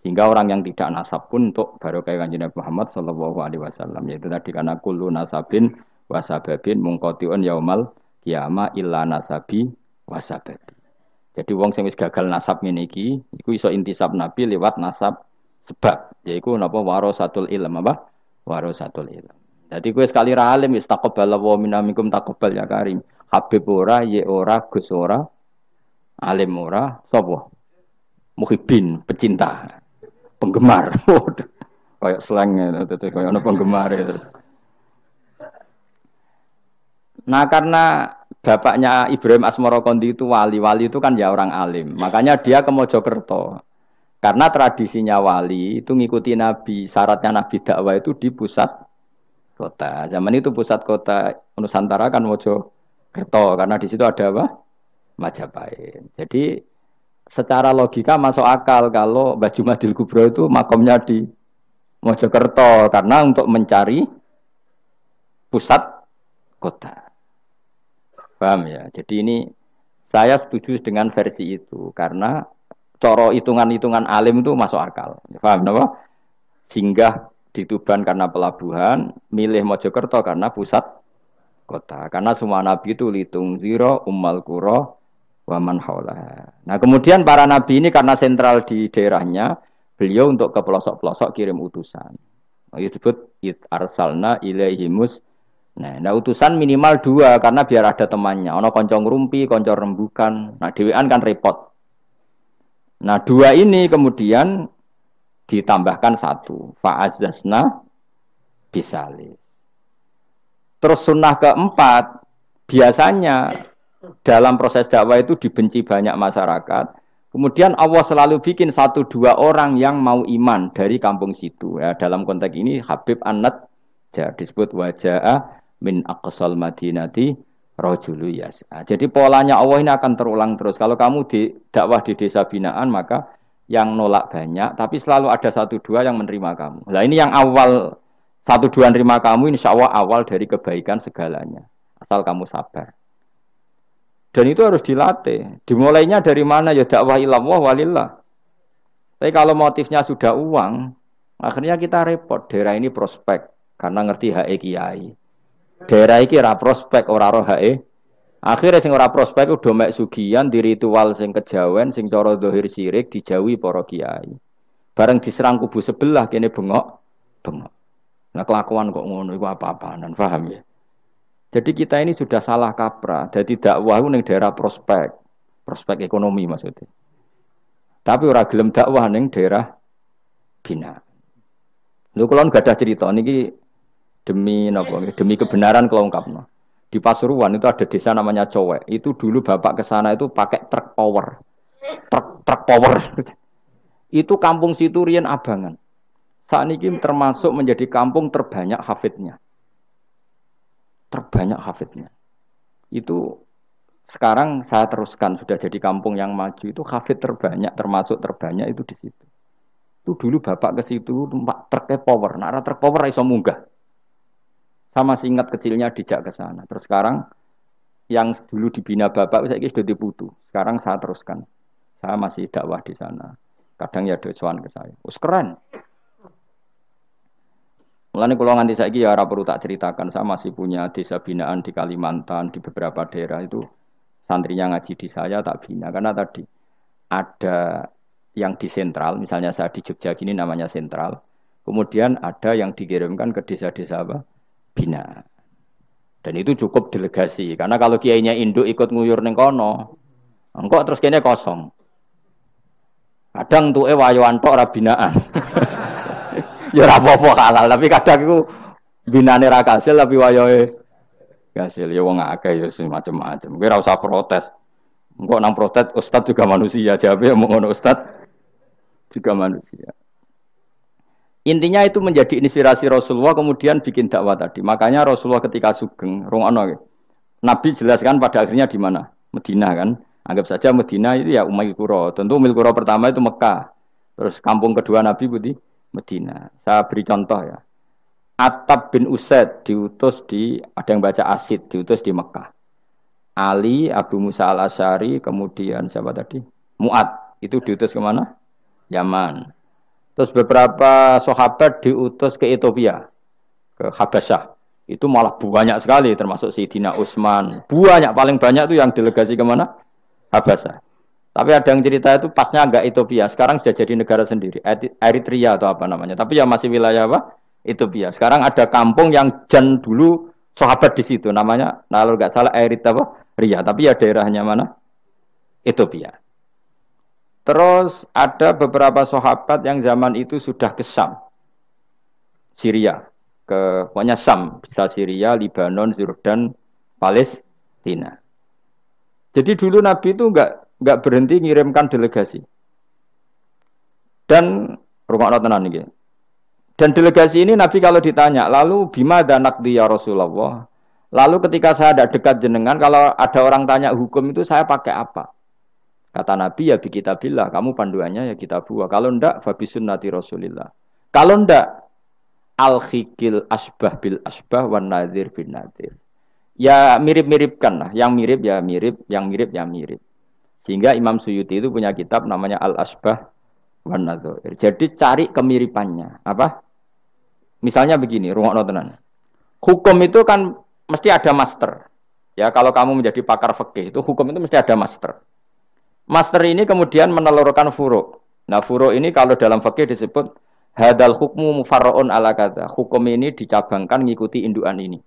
Sehingga orang yang tidak nasab pun untuk baru kayak kanjeng Nabi Muhammad Shallallahu Alaihi Wasallam. Yaitu tadi karena kulu nasabin wasababin mungkotiun yaumal kiamah illa nasabi wasababi. Jadi wong sing wis gagal nasab ki iku iso intisab Nabi lewat nasab sebab, yaiku napa warasatul ilm apa? Warasatul ilm. Jadi kue sekali ra alim wis taqabbal wa minna ya karim. Habib ora, Ye ora, Gus ora, alim ora, sapa? Muhibin, pecinta, penggemar. kayak slang ya, itu, kayak ono penggemar itu. Nah karena bapaknya Ibrahim Asmoro Kondi itu wali-wali itu kan ya orang alim. Makanya dia ke Mojokerto. Karena tradisinya wali itu ngikuti Nabi. Syaratnya Nabi dakwah itu di pusat kota. Zaman itu pusat kota Nusantara kan Mojokerto Kerto karena di situ ada apa? Majapahit. Jadi secara logika masuk akal kalau Mbah Jumadil Kubro itu makomnya di Mojokerto karena untuk mencari pusat kota. Paham ya? Jadi ini saya setuju dengan versi itu karena coro hitungan-hitungan alim itu masuk akal. Paham apa? Singgah di Tuban karena pelabuhan, milih Mojokerto karena pusat kota. Karena semua nabi itu litung ziro umal kuro waman haula. Nah kemudian para nabi ini karena sentral di daerahnya, beliau untuk ke pelosok-pelosok kirim utusan. Nah, disebut it arsalna ilaihimus. Nah, nah utusan minimal dua karena biar ada temannya. Ono koncong rumpi, koncong rembukan. Nah dewan kan repot. Nah dua ini kemudian ditambahkan satu. Faazasna bisali. Terus sunnah keempat, biasanya dalam proses dakwah itu dibenci banyak masyarakat. Kemudian Allah selalu bikin satu dua orang yang mau iman dari kampung situ. Ya, dalam konteks ini Habib Anad jadi ya, disebut wajah min aqsal madinati rojulu yas. Jadi polanya Allah ini akan terulang terus. Kalau kamu di dakwah di desa binaan maka yang nolak banyak, tapi selalu ada satu dua yang menerima kamu. Nah ini yang awal satu dua nerima kamu insya Allah awal dari kebaikan segalanya. Asal kamu sabar. Dan itu harus dilatih. Dimulainya dari mana? Ya dakwah ilallah walillah. Tapi kalau motifnya sudah uang, akhirnya kita repot. Daerah ini prospek. Karena ngerti hae kiai. Daerah ini prospek, ora roh hae Akhirnya sing ora prospek udah mek sugian di ritual sing kejawen sing coro dohir sirik dijauhi para kiai. Bareng diserang kubu sebelah kini bengok bengok. Nah kelakuan kok ngono itu apa-apaan, paham ya? Jadi kita ini sudah salah kaprah. Jadi dakwah neng daerah prospek, prospek ekonomi maksudnya. Tapi orang gelem dakwah neng daerah bina. Lu kalau nggak ada cerita niki demi nopo, demi kebenaran kalau ungkapno. Di Pasuruan itu ada desa namanya Cowek. Itu dulu bapak ke sana itu pakai truk power. Truk truk power. itu kampung situ rian abangan. Saat ini termasuk menjadi kampung terbanyak hafidnya. Terbanyak hafidnya. Itu sekarang saya teruskan sudah jadi kampung yang maju itu hafid terbanyak termasuk terbanyak itu di situ. Itu dulu bapak ke situ numpak power, nara truk power iso munggah. Sama singkat kecilnya dijak ke sana. Terus sekarang yang dulu dibina bapak saya sudah dibutuh. Sekarang saya teruskan. Saya masih dakwah di sana. Kadang ya doa ke saya. Us keren. Mulane kula nganti saiki ya ora perlu tak ceritakan, saya masih punya desa binaan di Kalimantan di beberapa daerah itu santrinya ngaji di saya tak bina karena tadi ada yang di sentral, misalnya saya di Jogja gini namanya sentral. Kemudian ada yang dikirimkan ke desa-desa apa? Bina. Dan itu cukup delegasi karena kalau kiainya induk ikut nguyur ning kono, engkau terus kene kosong. Kadang tuh eh wayo antok rabinaan. ya ora apa-apa tapi kadang itu binane ra kasil tapi wayahe kasil ya wong akeh ya macam-macam. Kowe ora usah protes. Engko nang protes ustaz juga manusia, jadi mau ngono ustaz juga manusia. Intinya itu menjadi inspirasi Rasulullah kemudian bikin dakwah tadi. Makanya Rasulullah ketika sugeng rong ono Nabi jelaskan pada akhirnya di mana? Medina kan. Anggap saja Medina itu ya Umayyah Kuro. Tentu Umayyah Kuro pertama itu Mekah. Terus kampung kedua Nabi Budi Medina. Saya beri contoh ya. Atab bin Usaid diutus di ada yang baca Asid diutus di Mekah. Ali Abu Musa al Asyari kemudian siapa tadi Muat itu diutus kemana? Yaman. Terus beberapa sahabat diutus ke Ethiopia ke Habasyah. Itu malah banyak sekali termasuk Sidina Utsman. Banyak paling banyak itu yang delegasi kemana? Habasyah. Tapi ada yang cerita itu pasnya agak Ethiopia, sekarang sudah jadi negara sendiri, Eritrea atau apa namanya. Tapi ya masih wilayah apa? Ethiopia. Sekarang ada kampung yang jen dulu sahabat di situ, namanya, nah kalau nggak salah Eritrea. apa? Ria. Tapi ya daerahnya mana? Ethiopia. Terus ada beberapa sahabat yang zaman itu sudah ke Sam, Syria, ke pokoknya Sam, bisa Syria, Lebanon, Jordan, Palestina. Jadi dulu Nabi itu enggak nggak berhenti ngirimkan delegasi. Dan rumah tenan ini. Dan delegasi ini Nabi kalau ditanya, lalu bima dan ya Rasulullah. Lalu ketika saya ada dekat jenengan, kalau ada orang tanya hukum itu saya pakai apa? Kata Nabi ya kita bila kamu panduannya ya kita buah. Kalau ndak, fabisun sunnati Rasulillah. Kalau ndak, al khikil asbah bil asbah wan nadir bin nadir. Ya mirip-miripkan lah, yang mirip ya mirip, yang mirip ya mirip. Sehingga Imam Suyuti itu punya kitab namanya Al-Asbah wan Jadi cari kemiripannya. Apa? Misalnya begini, ruang notenan. Hukum itu kan mesti ada master. Ya, kalau kamu menjadi pakar fikih itu hukum itu mesti ada master. Master ini kemudian menelurkan furuk. Nah, furuk ini kalau dalam fikih disebut hadal hukmu mufarraun ala kata. Hukum ini dicabangkan ngikuti induan ini.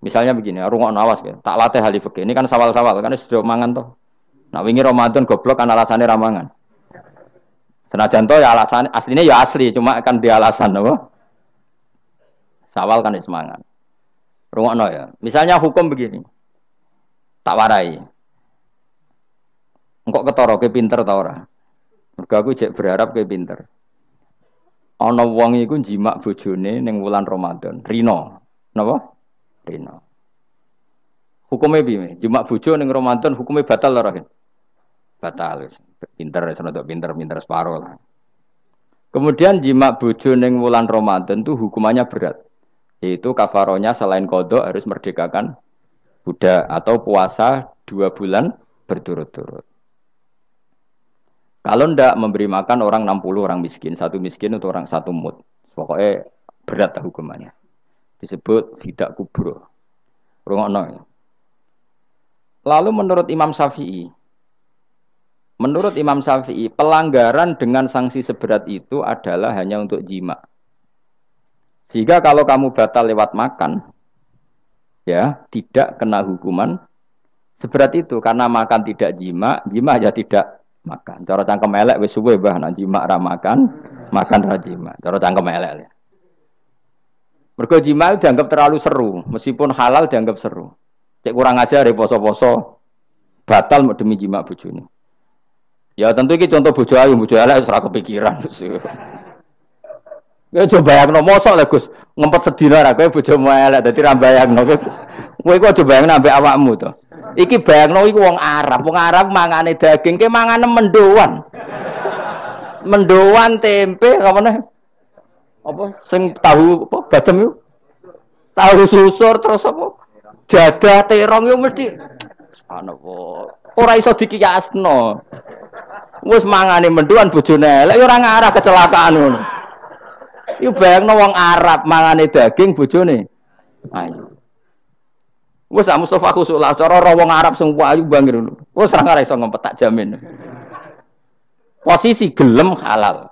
Misalnya begini, rungokno awas ya. Tak latih hal fikih. Ini kan sawal-sawal, kan sudah mangan toh. Nah wingi Ramadan goblok kan alasannya ramangan. Senajan to ya alasan aslinya ya asli cuma kan dia alasan apa? Sawal kan semangat. Rungokno ya. Misalnya hukum begini. Tak warai. Engkok ketara ke pinter tau, ora? Mergo aku cek berharap ke pinter. Ana wong iku jimak bojone ning wulan Ramadan. Rino. Napa? Rino. Hukumnya piye? Jimak bojo ning Ramadan hukumnya batal ora? batal pinter untuk pinter pinter separuh lah kemudian jima bojo ning wulan Ramadan itu hukumannya berat yaitu kafaronya selain kodok harus merdekakan budak atau puasa dua bulan berturut-turut kalau ndak memberi makan orang 60 orang miskin satu miskin untuk orang satu mut pokoknya berat lah hukumannya disebut tidak kubur, rungokno Lalu menurut Imam Syafi'i, Menurut Imam Syafi'i, pelanggaran dengan sanksi seberat itu adalah hanya untuk jima. Sehingga kalau kamu batal lewat makan, ya tidak kena hukuman seberat itu karena makan tidak jima, jima ya tidak makan. Cara cangkem elek wis suwe bah nang jima ra makan, makan ra jima. Cara cangkem elek. Ya. Mergo jima dianggap terlalu seru, meskipun halal dianggap seru. Cek kurang ajar ya poso-poso batal demi jima bojone. Ya tentu ini contoh bojo ayu, bojo elek ora kepikiran. Ya coba bayangno mosok lho Gus, ngempet sedina ra kowe bojomu elek dadi ra bayangno. Kowe kok coba yang ambek awakmu to. Iki bayangno iku wong Arab, wong Arab mangane daging ke mangane mendowan tempe apa nih? Apa sing tahu apa badem yo. Tahu susur terus apa? Jadah terong yo mesti. Subhanallah. Ora iso dikiyasno. Wes mangane menduan bojone elek ya ora ngarah kecelakaan ngono. Iku ya bayangno wong Arab mangane daging bujune. Ayo. Wes sak Mustofa khusuk lah cara ora wong Arab sing ayu bangir ngono. Wes ora ngarah iso ngempet tak jamin. Posisi gelem halal.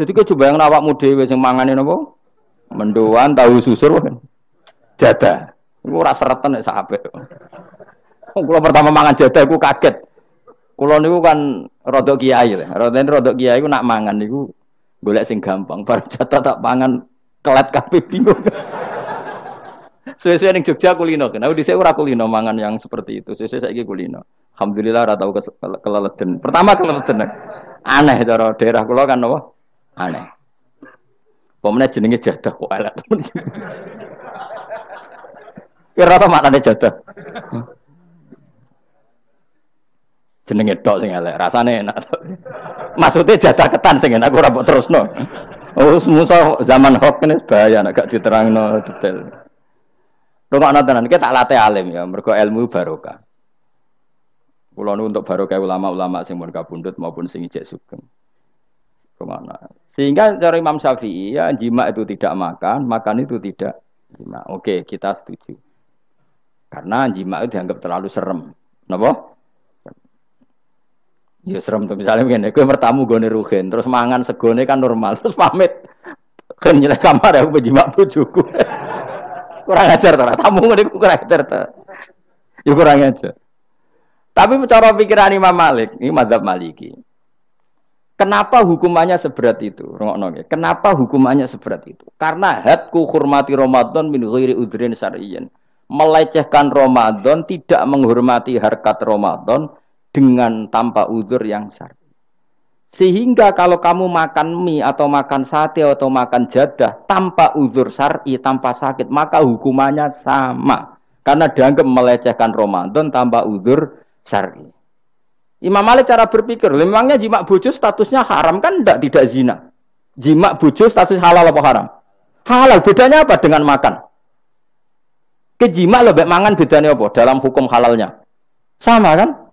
Jadi kau coba yang awakmu dhewe yang mangani napa? Mendoan tahu susur kan. Dada. rasa retan ya sahabat. sahabe. pertama mangan jada, iku kaget. Kulo niku kan rodok kiai lah. Rodok rodok kiai ku nak mangan niku golek sing gampang. Bar jatah tak pangan kelet kabeh bingung. Sesuai ning Jogja kulino. Kenapa dhisik ora kulino mangan yang seperti itu. Sesuai saiki kulino. Alhamdulillah ora tau keleleden. Pertama keleleden. Aneh cara daerah kulo kan apa? Aneh. Pemene jenenge jadah kok elek. Kira-kira maknane jadah jenenge tok sing elek, rasane enak. Maksudnya jatah ketan sing enak ora mbok terusno. Oh, musa zaman hoax ini bahaya nek gak diterangno detail. Rungokno tenan, kita tak latih alim ya, mergo ilmu barokah. nu untuk barokah ulama-ulama sing pun kabundut maupun sing ijek sugeng. Kemana? Sehingga cara Imam Syafi'i ya jima itu tidak makan, makan itu tidak jima. Oke, kita setuju. Karena jima itu dianggap terlalu serem. Napa? Ya serem tuh misalnya begini, gue bertamu gue neruhin, terus mangan segone kan normal, terus pamit ke kan nyelek kamar aku jimat bujuku. kurang ajar tuh, tamu gue kurang ajar tuh. Ya kurang ajar. Tapi cara pikiran Imam Malik, ini madhab Maliki. Kenapa hukumannya seberat itu? Rungokno Kenapa hukumannya seberat itu? Karena hatku hormati Ramadan min ghairi udrin syar'iyyin. Melecehkan Ramadan, tidak menghormati harkat Ramadan, dengan tanpa uzur yang syar'i. Sehingga kalau kamu makan mie atau makan sate atau makan jadah tanpa uzur syar'i, tanpa sakit, maka hukumannya sama. Karena dianggap melecehkan Ramadan tanpa uzur syar'i. Imam Malik cara berpikir, memangnya jima bojo statusnya haram kan tidak tidak zina. Jima bojo status halal apa haram? Halal. Bedanya apa dengan makan? Kejima lebih mangan bedanya apa dalam hukum halalnya? Sama kan?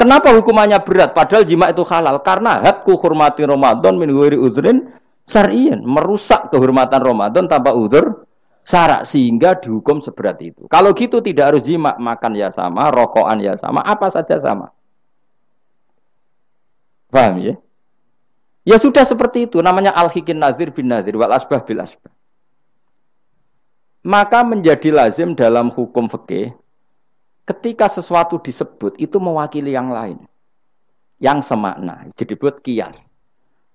Kenapa hukumannya berat? Padahal jima itu halal. Karena hakku hormati Ramadan min huiri udrin syar'iyan. Merusak kehormatan Ramadan tanpa udur syarak. Sehingga dihukum seberat itu. Kalau gitu tidak harus jima. Makan ya sama, rokokan ya sama, apa saja sama. Paham ya? Ya sudah seperti itu. Namanya al-hikin nazir bin nazir wal asbah bil asbah. Maka menjadi lazim dalam hukum fikih Ketika sesuatu disebut itu mewakili yang lain. Yang semakna, jadi buat kias.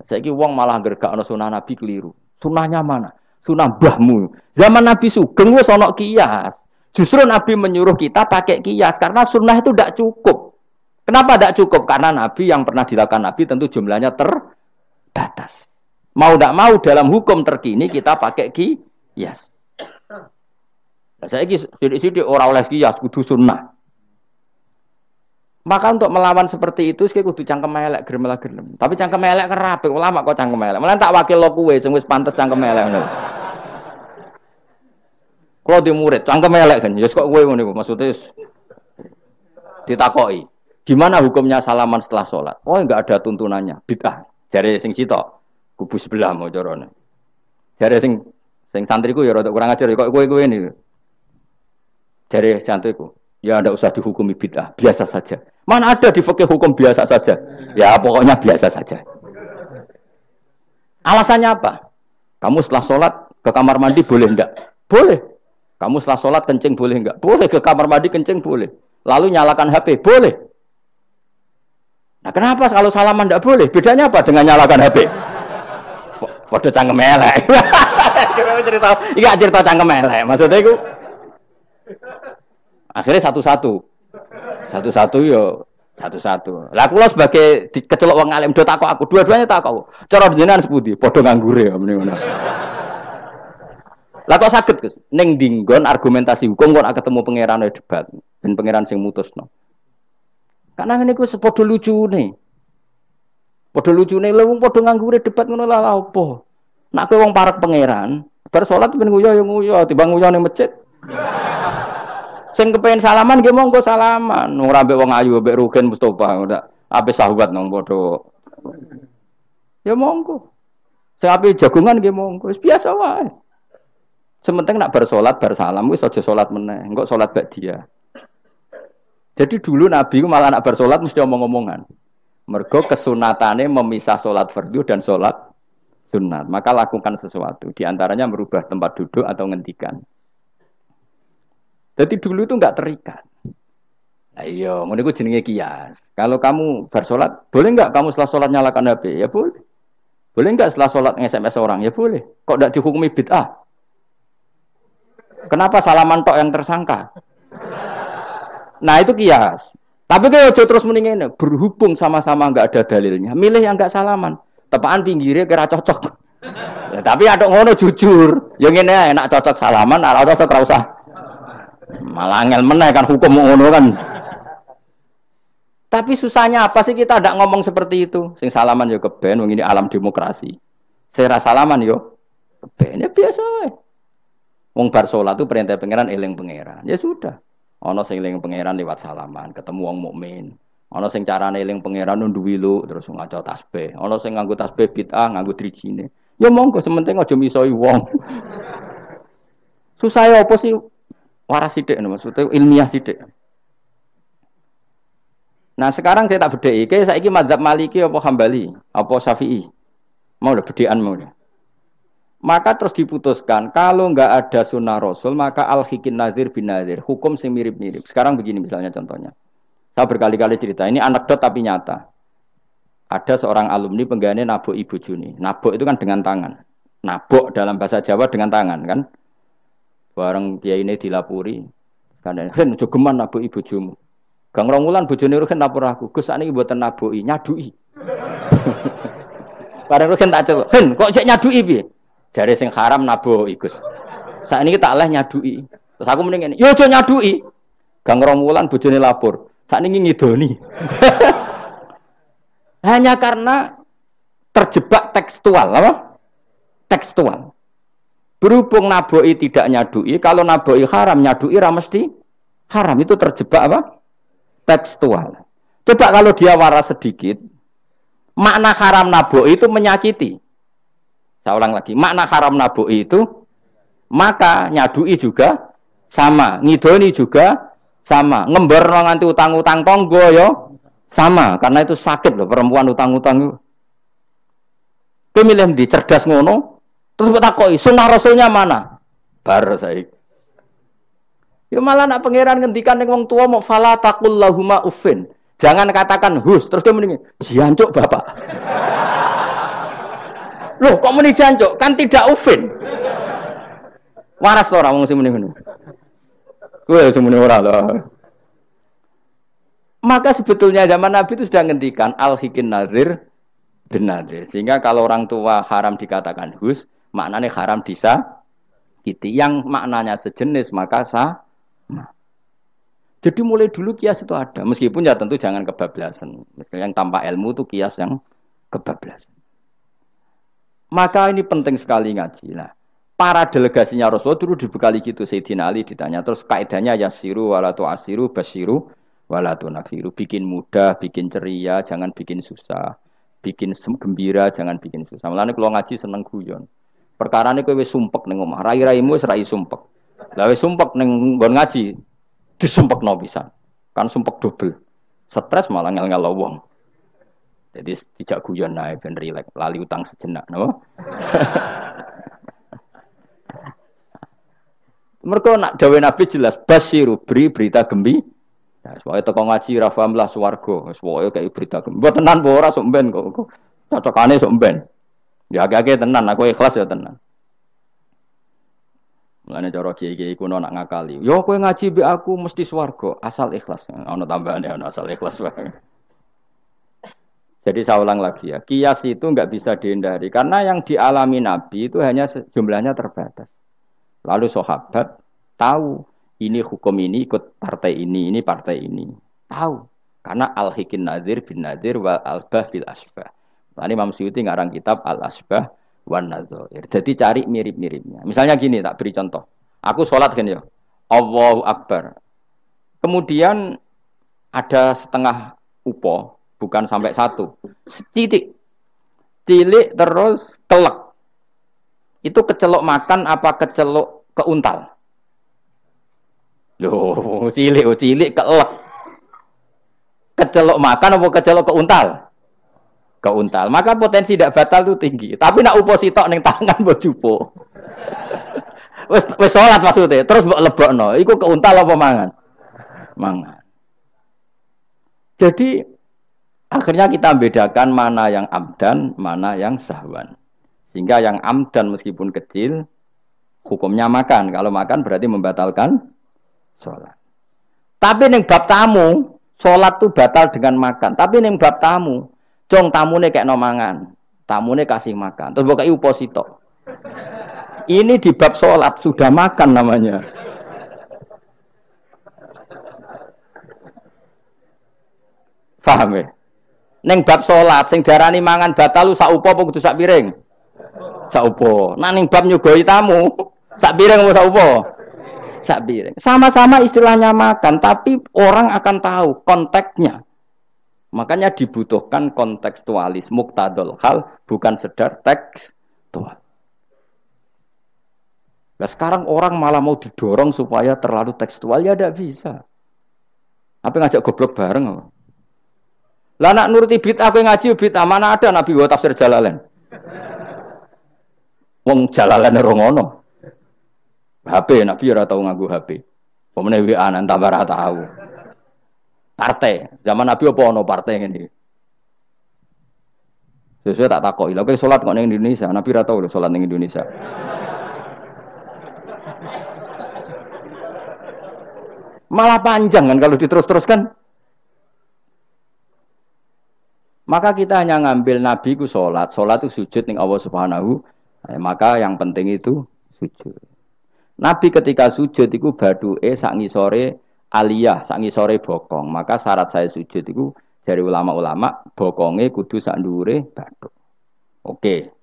saya kira uang malah gergak ono sunah Nabi keliru. Sunahnya mana? Sunah bahmu Zaman Nabi Sugeng wes ana kias. Justru Nabi menyuruh kita pakai kias karena sunnah itu tidak cukup. Kenapa tidak cukup? Karena Nabi yang pernah dilakukan Nabi tentu jumlahnya terbatas. Mau tidak mau dalam hukum terkini kita pakai kias. Saya ini sidik-sidik orang oleh kias, kudu sunnah. Maka untuk melawan seperti itu, saya kudu cangkem melek gerem gerem. Tapi cangkem kan kerapi, ulama kok cangkem melek Malah tak wakil lo kue, sungguh pantas cangkem melek Kalau di murid, cangkem melek kan, ya kok gue ini, maksudnya ditakoi. Gimana hukumnya salaman setelah sholat? Oh, enggak ada tuntunannya. Bidah. Dari sing cito, kubu sebelah mau corona. Dari sing sing santriku ya rada kurang ajar kok gue gue ini. Jadi santai itu, ya tidak usah dihukumi bid'ah, biasa saja. Mana ada di fakih hukum biasa saja? Ya pokoknya biasa saja. Alasannya apa? Kamu setelah sholat ke kamar mandi boleh enggak? Boleh. Kamu setelah sholat kencing boleh enggak? Boleh. Ke kamar mandi kencing boleh. Lalu nyalakan HP? Boleh. Nah kenapa kalau salaman enggak boleh? Bedanya apa dengan nyalakan HP? Waduh cangkem elek. cerita, iya cerita cangkem elek. Maksudnya itu Akhirnya satu-satu. Satu-satu yo satu-satu. Lah kula sebagai dikecelok wong alim do takok aku, dua-duanya takok. Cara jenengan sepundi? Padha nganggure ya ngono. Lah kok sakit Gus? Ning dinggon argumentasi hukum kok ketemu pangeran debat, ben pangeran sing mutusno. Karena ini gue sepodo lucu nih. Podo lucu nih, lewung podo nganggure debat ngono lah opo. Nak kowe wong parek pangeran, bar salat ben nguyo ya nguyo, tiba nguyo ning masjid. Sing kepengen salaman dia monggo salaman. nung rabe wong ayu be Rugen mustopa udah abe sahabat nong bodoh Ya monggo. saya abe jagungan dia monggo. biasa wae. Sementing nak bersolat bersalam wis aja solat meneh. enggak solat bak dia. Jadi dulu Nabi malah nak bersolat mesti omong-omongan. Mergo kesunatannya memisah solat fardhu dan solat sunat. Maka lakukan sesuatu. Di antaranya merubah tempat duduk atau ngentikan. Jadi dulu itu nggak terikat. Ayo, iya, mau niku jenenge kias. Kalau kamu bersolat, boleh nggak kamu setelah solat nyalakan HP? Ya boleh. Boleh nggak setelah solat nge-SMS orang? Ya boleh. Kok tidak dihukumi bid'ah? Kenapa salaman tok yang tersangka? Nah itu kias. Tapi kalau terus mendingin berhubung sama-sama nggak ada dalilnya, milih yang nggak salaman. Tepaan pinggirnya kira cocok. Ya, tapi ada ngono jujur, yang ini enak cocok salaman, ada cocok rausah Malah angel menaikkan hukum ngono kan. Tapi susahnya apa sih kita tidak ngomong seperti itu? Sing salaman yo keben, ini alam demokrasi. Saya salaman yo keben ya biasa we. Wong bar salat itu perintah pangeran eling pangeran. Ya sudah. Ono sing eling pangeran lewat salaman, ketemu wong mukmin. Ono sing carane eling pangeran nduwi lu terus ngaco tasbih. Ono sing nganggo tasbih bid'ah, nganggo drijine. Ya monggo sementing aja misoi wong. Susah ya apa sih waras sidik maksudnya ilmiah sidik nah sekarang saya tak bedai saya ini Madzhab maliki apa hambali apa syafi'i mau udah bedaan mau udah maka terus diputuskan kalau nggak ada sunnah rasul maka al hikin nazir bin nazir hukum sing mirip mirip sekarang begini misalnya contohnya saya berkali-kali cerita ini anekdot tapi nyata ada seorang alumni penggani nabok ibu Juni nabok itu kan dengan tangan nabok dalam bahasa Jawa dengan tangan kan Bareng dia ini dilapuri, kan Ren jogeman nabu ibu jumu Gang rong wulan jumu Ruhin lapor aku, Gus sakniki nabu i nyadui. Bareng Ruhin tak cek "Hen, kok cek nyadui bi jadi sing haram nabuki, saat ini kita leh nyadui. Terus aku mendingin ini, yo ya nyadui. Gang rong wulan jumu lapor, ini ngidoni. Hanya karena terjebak tekstual apa? Tekstual. Berhubung naboi tidak nyadui, kalau naboi haram, nyadui ramesti haram. Itu terjebak apa? Tekstual. Coba kalau dia waras sedikit, makna haram naboi itu menyakiti. Saya ulang lagi, makna haram naboi itu, maka nyadui juga sama, ngidoni juga sama, ngember nganti utang-utang tonggo yo ya, sama, karena itu sakit loh perempuan utang-utang. Pemilih di cerdas ngono, Terus buat takoi, sunnah rasulnya mana? Bar saya. Ya malah nak pangeran ngendikan yang orang tua mau fala takul lahuma ufin. Jangan katakan hus. Terus dia mendingin jancuk bapak. Loh kok meni jancuk? Kan tidak ufin. Waras tora mau sih mendingin. Gue sih mending lah. Maka sebetulnya zaman Nabi itu sudah ngendikan al hikin nazir benar Sehingga kalau orang tua haram dikatakan hus, maknanya haram bisa itu yang maknanya sejenis maka sah jadi mulai dulu kias itu ada meskipun ya tentu jangan kebablasan misalnya yang tanpa ilmu itu kias yang kebablasan maka ini penting sekali ngaji lah para delegasinya Rasulullah dulu dibekali gitu Sayyidina Ali ditanya terus kaidahnya ya siru walatu asiru basiru walatu nafiru bikin mudah bikin ceria jangan bikin susah bikin gembira jangan bikin susah malah kalau ngaji seneng guyon Perkara ini kowe sumpek neng omah. Rai-raimu wis rai sumpek. Lah wes sumpek neng nggon ngaji disumpekno bisa, Kan sumpek double. Stres malah ngel-ngel wong. Jadi tidak guyon naik ben rileks, lali utang sejenak, no? Mereka nak jawab Nabi jelas basiru beri berita gembi. Ya, soalnya teko ngaji rafam lah swargo, soalnya kayak berita gembi. Buat tenan bora sok kok, kok cocokane sok ben. Ya agak-agak tenan, aku ikhlas ya tenan. Mulane cara kiai-kiai kuno nak ngakali. Yo ya, kowe ngaji bi aku mesti swarga asal ikhlas. ono tambahane no asal ikhlas wae. Jadi saya ulang lagi ya, kias itu nggak bisa dihindari karena yang dialami Nabi itu hanya jumlahnya terbatas. Lalu sahabat tahu ini hukum ini ikut partai ini, ini partai ini. Tahu karena al hikin nadir bin nadir wal albah bil asbah. Nah, Imam Suyuti ngarang kitab Al Asbah wan Jadi cari mirip-miripnya. Misalnya gini, tak beri contoh. Aku sholat gini ya. Allahu Akbar. Kemudian ada setengah upo, bukan sampai satu. Titik. Cilik terus kelek. Itu kecelok makan apa kecelok keuntal? Loh, cilik, oh cilik kelek. Kecelok makan apa kecelok keuntal? ke Maka potensi tidak batal itu tinggi. Tapi nak upo sitok neng tangan buat jupo. wes sholat maksudnya. Terus buat lebok no. Iku ke untal apa mangan? Jadi akhirnya kita bedakan mana yang abdan, mana yang sahwan. Sehingga yang amdan meskipun kecil, hukumnya makan. Kalau makan berarti membatalkan sholat. Tapi neng bab tamu, sholat tuh batal dengan makan. Tapi neng bab tamu, Jong tamune kayak nomangan, tamune kasih makan. Terus pokoknya uposito. Ini di bab sholat sudah makan namanya. Paham ya? Neng bab sholat, sing darani mangan batalu saupo apa kudu sak piring? Saupo. Nah neng bab nyugoi tamu, sak piring mau saupo? Sak piring. Sama-sama istilahnya makan, tapi orang akan tahu konteksnya. Makanya dibutuhkan kontekstualis muktadol hal bukan sedar tekstual. Nah sekarang orang malah mau didorong supaya terlalu tekstual ya tidak bisa. Apa ngajak goblok bareng? Lah nak nuruti bid'ah aku ngaji bid'ah mana ada Nabi wa tafsir Jalalain. Wong Jalalain rongono. HP Nabi ora tau nganggo HP. Pemene WA nang tambah ora tau partai. Zaman Nabi apa ono partai ngene Sesuai tak takoki. Lah kowe salat kok ning Indonesia, Nabi ra tau lho salat Indonesia. Malah panjang kan kalau diterus-teruskan. Maka kita hanya ngambil Nabi ku sholat. Sholat itu sujud nih Allah subhanahu. Eh, maka yang penting itu sujud. Nabi ketika sujud itu badu e sangi sore aliyah sangi sore bokong. Maka syarat saya sujud itu dari ulama-ulama bokonge kudu sak dure Oke.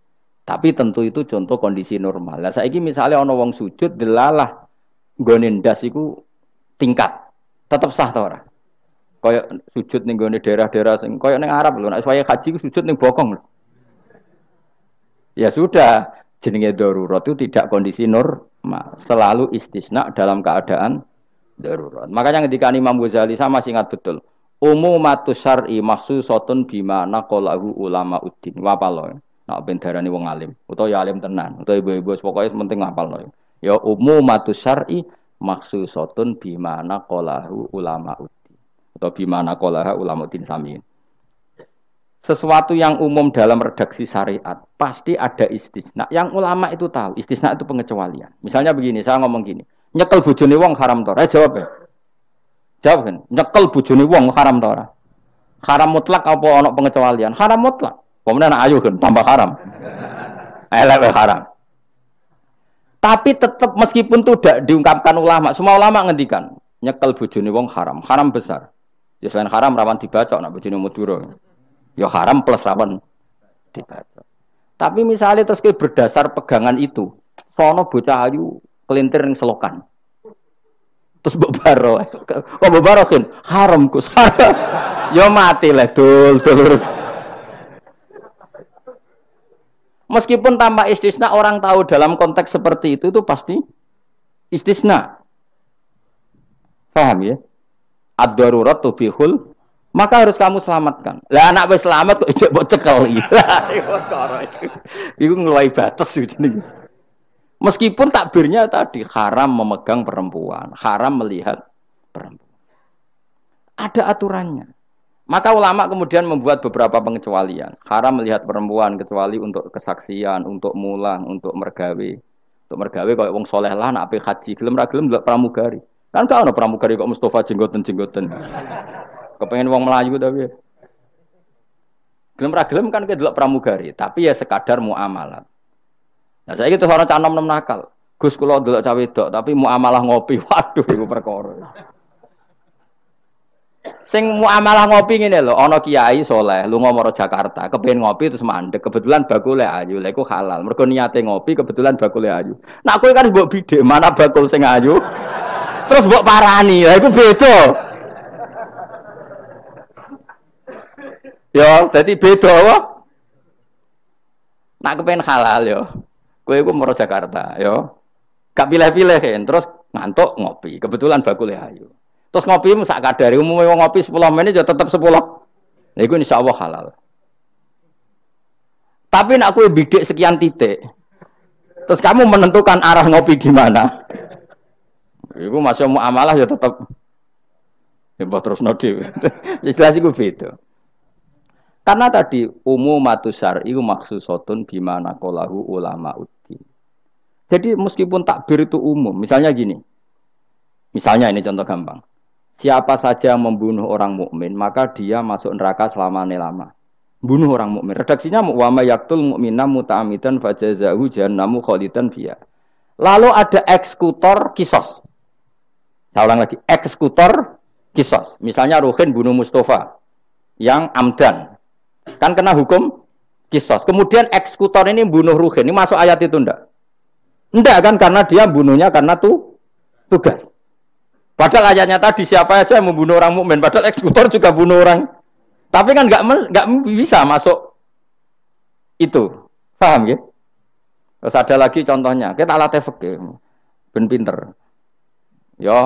Tapi tentu itu contoh kondisi normal. Lah saya ini misalnya ono wong sujud delalah gonendasiku tingkat. Tetap sah tau ora? Kaya sujud nih gone daerah-daerah sing kaya neng Arab loh saya haji sujud nih bokong lho. Ya sudah, jenenge darurat itu tidak kondisi normal, selalu istisna dalam keadaan darurat. Makanya ketika Imam Ghazali sama masih ingat betul. Umumatus syar'i sotun bima naqalahu ulama uddin. loh? Ya. Nak bendarani wong alim Atau ya alim tenan Atau ibu-ibu pokoknya penting loh? Ya. ya umumatus syar'i sotun bima naqalahu ulama uddin. Atau bima naqalahu ulama uddin samiin. Sesuatu yang umum dalam redaksi syariat pasti ada istisna. Yang ulama itu tahu, istisna itu pengecualian. Misalnya begini, saya ngomong gini, nyekel bojone wong haram to ora jawab ya jawab kan nyekel bojone wong haram to ora haram mutlak apa ana pengecualian haram mutlak pemenang anak ayu kan tambah haram elek haram tapi tetap meskipun tidak diungkapkan ulama, semua ulama ngendikan nyekel bujuni wong haram, haram besar. Ya selain haram rawan dibacok nak bujuni muduro, Ya haram plus rawan dibacok. Tapi misalnya terus berdasar pegangan itu, sono bocah ayu kelintir yang selokan. Terus bebaro, kok bebaro kin? Haram kus, Yo mati lah dul dul. Meskipun tanpa istisna orang tahu dalam konteks seperti itu itu pasti istisna. Paham ya? Ad-darurat tubihul maka harus kamu selamatkan. Lah anak wis selamat kok ijek mbok cekel iki. Iya, iya, iya, Iku ngeluai batas jenenge. Gitu. Meskipun takbirnya tadi haram memegang perempuan, haram melihat perempuan. Ada aturannya. Maka ulama kemudian membuat beberapa pengecualian. Haram melihat perempuan kecuali untuk kesaksian, untuk mulang, untuk mergawe. Untuk mergawe kalau wong soleh lah nak haji, gelem ra gelem pramugari. Kan kau ono pramugari kok Mustafa jenggoten-jenggoten. Kepengen wong Melayu tapi. Gelem ra gelem kan ke delok pramugari, tapi ya sekadar muamalat. Nah, saya gitu orang canom nom nakal. Gus kulo dulu cawe dok, tapi mau amalah ngopi. Waduh, ibu perkara. Sing mau amalah ngopi ini loh, ono kiai soleh, lu ngomoro Jakarta, kepengen ngopi terus mandek, kebetulan ya ayu, leku halal, mereka niate ngopi, kebetulan ya ayu. Nah, aku kan buat bide, mana bakul sing ayu, terus buat parani, lah ya itu beda. Yo, ya, jadi beda wah. Nak kepengen halal yo. Ya. Kowe iku moro Jakarta, ya. Gak pilih-pilihin, terus ngantuk ngopi. Kebetulan bakule ayu. Terus ngopi sak kadare umumnya ngopi 10 menit ya tetap 10. Nah, Insya Allah halal. Tapi nak kue bidik sekian titik, terus kamu menentukan arah ngopi di mana. Ibu masih mau amalah ya tetap, ya terus nodi. Jelas itu beda. Karena tadi umum itu syar'i sotun bimana kolahu ulama uti. Jadi meskipun takbir itu umum, misalnya gini. Misalnya ini contoh gampang. Siapa saja yang membunuh orang mukmin, maka dia masuk neraka selama lama. Bunuh orang mukmin. Redaksinya wama yaktul mukminam muta'amidan fajazahu jannamu khalidan biya. Lalu ada eksekutor kisos. Saya ulang lagi, eksekutor kisos. Misalnya Ruhin bunuh Mustafa yang amdan. Kan kena hukum kisos. Kemudian eksekutor ini bunuh Ruhin. Ini masuk ayat itu enggak? Enggak kan karena dia bunuhnya karena tuh tugas. Padahal ayatnya tadi siapa aja yang membunuh orang mukmin, padahal eksekutor juga bunuh orang. Tapi kan nggak nggak bisa masuk itu. Paham ya? Terus ada lagi contohnya, kita latih fikih. Ben pinter. Yo, ya,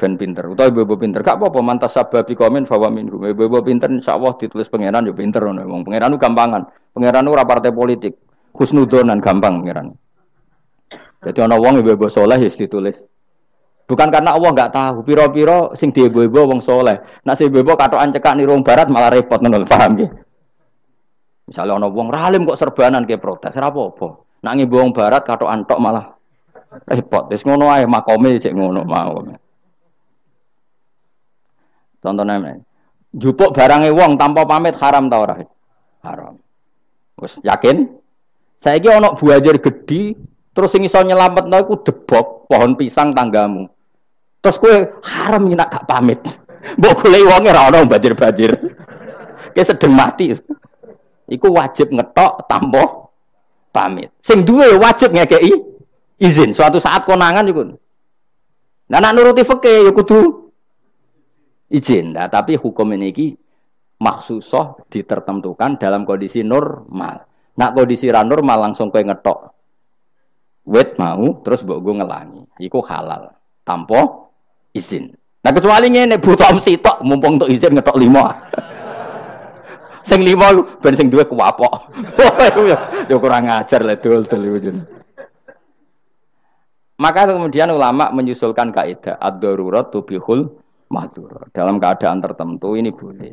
ben pinter utawa ibu-ibu pinter gak apa-apa mantas sababi komen bahwa minhum ibu-ibu pinter insyaallah ditulis pangeran yo ya pinter ngono wong pangeran gampangan pangeran ora partai politik husnudonan gampang pangeran jadi ana wong ibu-ibu soleh ya wis ditulis bukan karena Allah nggak tahu piro-piro sing di ibu-ibu wong soleh nak si ibu-ibu katokan cekak nirung barat malah repot ngono paham ya misalnya ana wong ralim kok serbanan kayak protes ora apa-apa nak ibu wong barat katokan tok malah repot wis ngono ae makome cek ngono mau Contohnya, jupuk barangnya wong tanpa pamit haram tau ora? Haram. Terus yakin? Saiki ana buajer gede, terus sing iso tau? Nah, iku debok pohon pisang tanggamu. Terus kue haram nek gak pamit. Mbok golek wong ora ana banjir-banjir. Kayak sedang mati. Iku wajib ngetok tanpa pamit. Sing duwe wajib ngekei izin. Suatu saat konangan iku. Nah, nak nuruti fikih ya kudu izin nah, tapi hukum ini ki maksusoh ditertentukan dalam kondisi normal nak kondisi ra normal langsung kau ngetok wet mau terus buat gue ngelangi iku halal tanpa izin nah kecuali nih butuh sitok mumpung untuk izin ngetok lima sing lima lu, ben sing dua kuwapok ya kurang ajar lah dul dul maka kemudian ulama menyusulkan kaidah ad-darurat tubihul mahdur. Dalam keadaan tertentu ini boleh.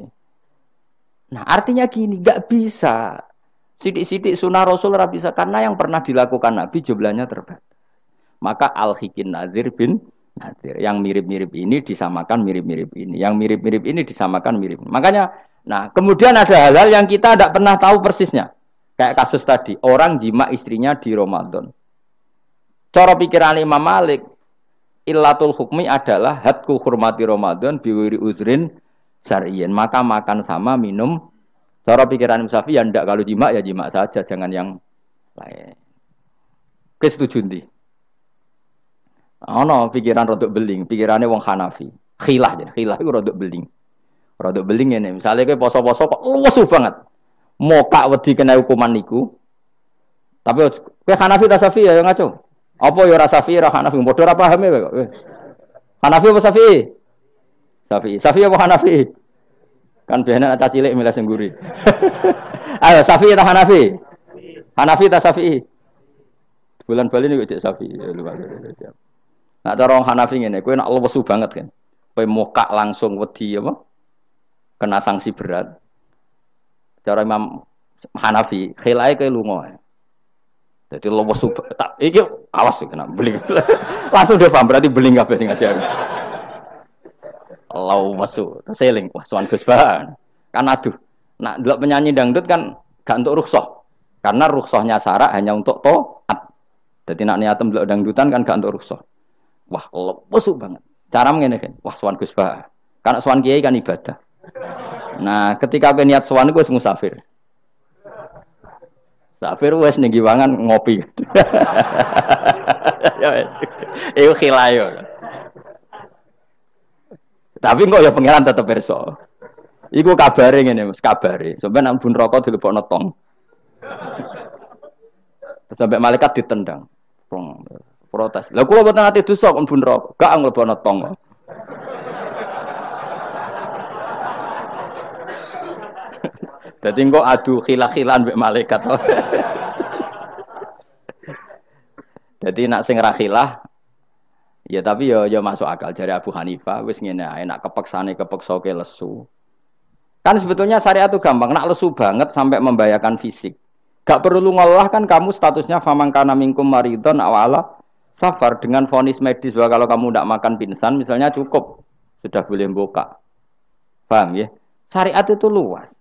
Nah artinya gini, nggak bisa. Sidik-sidik sunnah Rasul bisa karena yang pernah dilakukan Nabi jumlahnya terbatas. Maka al-hikin nazir bin nazir. Yang mirip-mirip ini disamakan mirip-mirip ini. Yang mirip-mirip ini disamakan mirip. Makanya, nah kemudian ada hal-hal yang kita tidak pernah tahu persisnya. Kayak kasus tadi, orang jima istrinya di Ramadan. Cara pikiran Imam Malik, ilatul hukmi adalah hatku hormati Ramadan biwiri uzrin syar'iyin. Maka makan sama minum. Cara pikiran Musafi ya ndak kalau jima ya jima saja, jangan yang lain. setuju ndi? Ono pikiran rodok beling, pikirannya wong Hanafi. Khilah jadi khilah itu rodok beling. Rodok beling ini, misalnya kayak poso-poso kok luwes banget. kak wedi kena hukuman niku. Tapi kayak Hanafi tasafi ya ngaco. Apa ya rasa firah Hanafi? Padha apa? pahame kok. Ya, eh. Hanafi apa Safi? Safi, Safi apa Hanafi? Kan biasanya anak cilik milih sing Ayo Syafi'i atau Hanafi? Hanafi atau Safi? Bulan Bali niku cek Syafi'i. Ya, nak cara orang Hanafi ngene, kowe nak lesu banget kan. Kowe mokak langsung wedi apa? Kena sanksi berat. Cara Imam Hanafi, khilae kowe lunga. Jadi lo wasu tak iki awas kena beli Langsung dia paham berarti beli nggak biasa ngajar Lo wasu seling wah swan Gus Kan tuh, Nak dulu penyanyi dangdut kan gak untuk rukshoh, Karena rukshohnya syarat hanya untuk taat. Jadi nak niat delok dangdutan kan gak untuk rukshoh. Wah, lo lesu banget. Cara mengenai kan, Wah swan Gus Karena swan kiai kan ibadah. Nah, ketika aku niat swan gue musafir. Safir wes ning giwangan ngopi. ya wes. Iku khilayo. Tapi kok ya pangeran tetep pirsa. Iku kabare ngene Mas, kabare. Sampai nang bun rokok dilebokno tong. Sampai malaikat ditendang. Protes. Lah kula boten ate dosa kon bun rokok, gak nglebokno tong. Jadi engko adu khilah-khilan mbek malaikat. Jadi nak sing ra ya tapi yo ya, yo ya masuk akal dari Abu Hanifah wis ngene ae nak kepeksane kepeksa ke lesu. Kan sebetulnya syariat itu gampang, nak lesu banget sampai membahayakan fisik. Gak perlu ngolah kan kamu statusnya famangkana minkum maridon awala safar dengan vonis medis bahwa kalau kamu tidak makan pingsan misalnya cukup sudah boleh buka paham ya syariat itu luas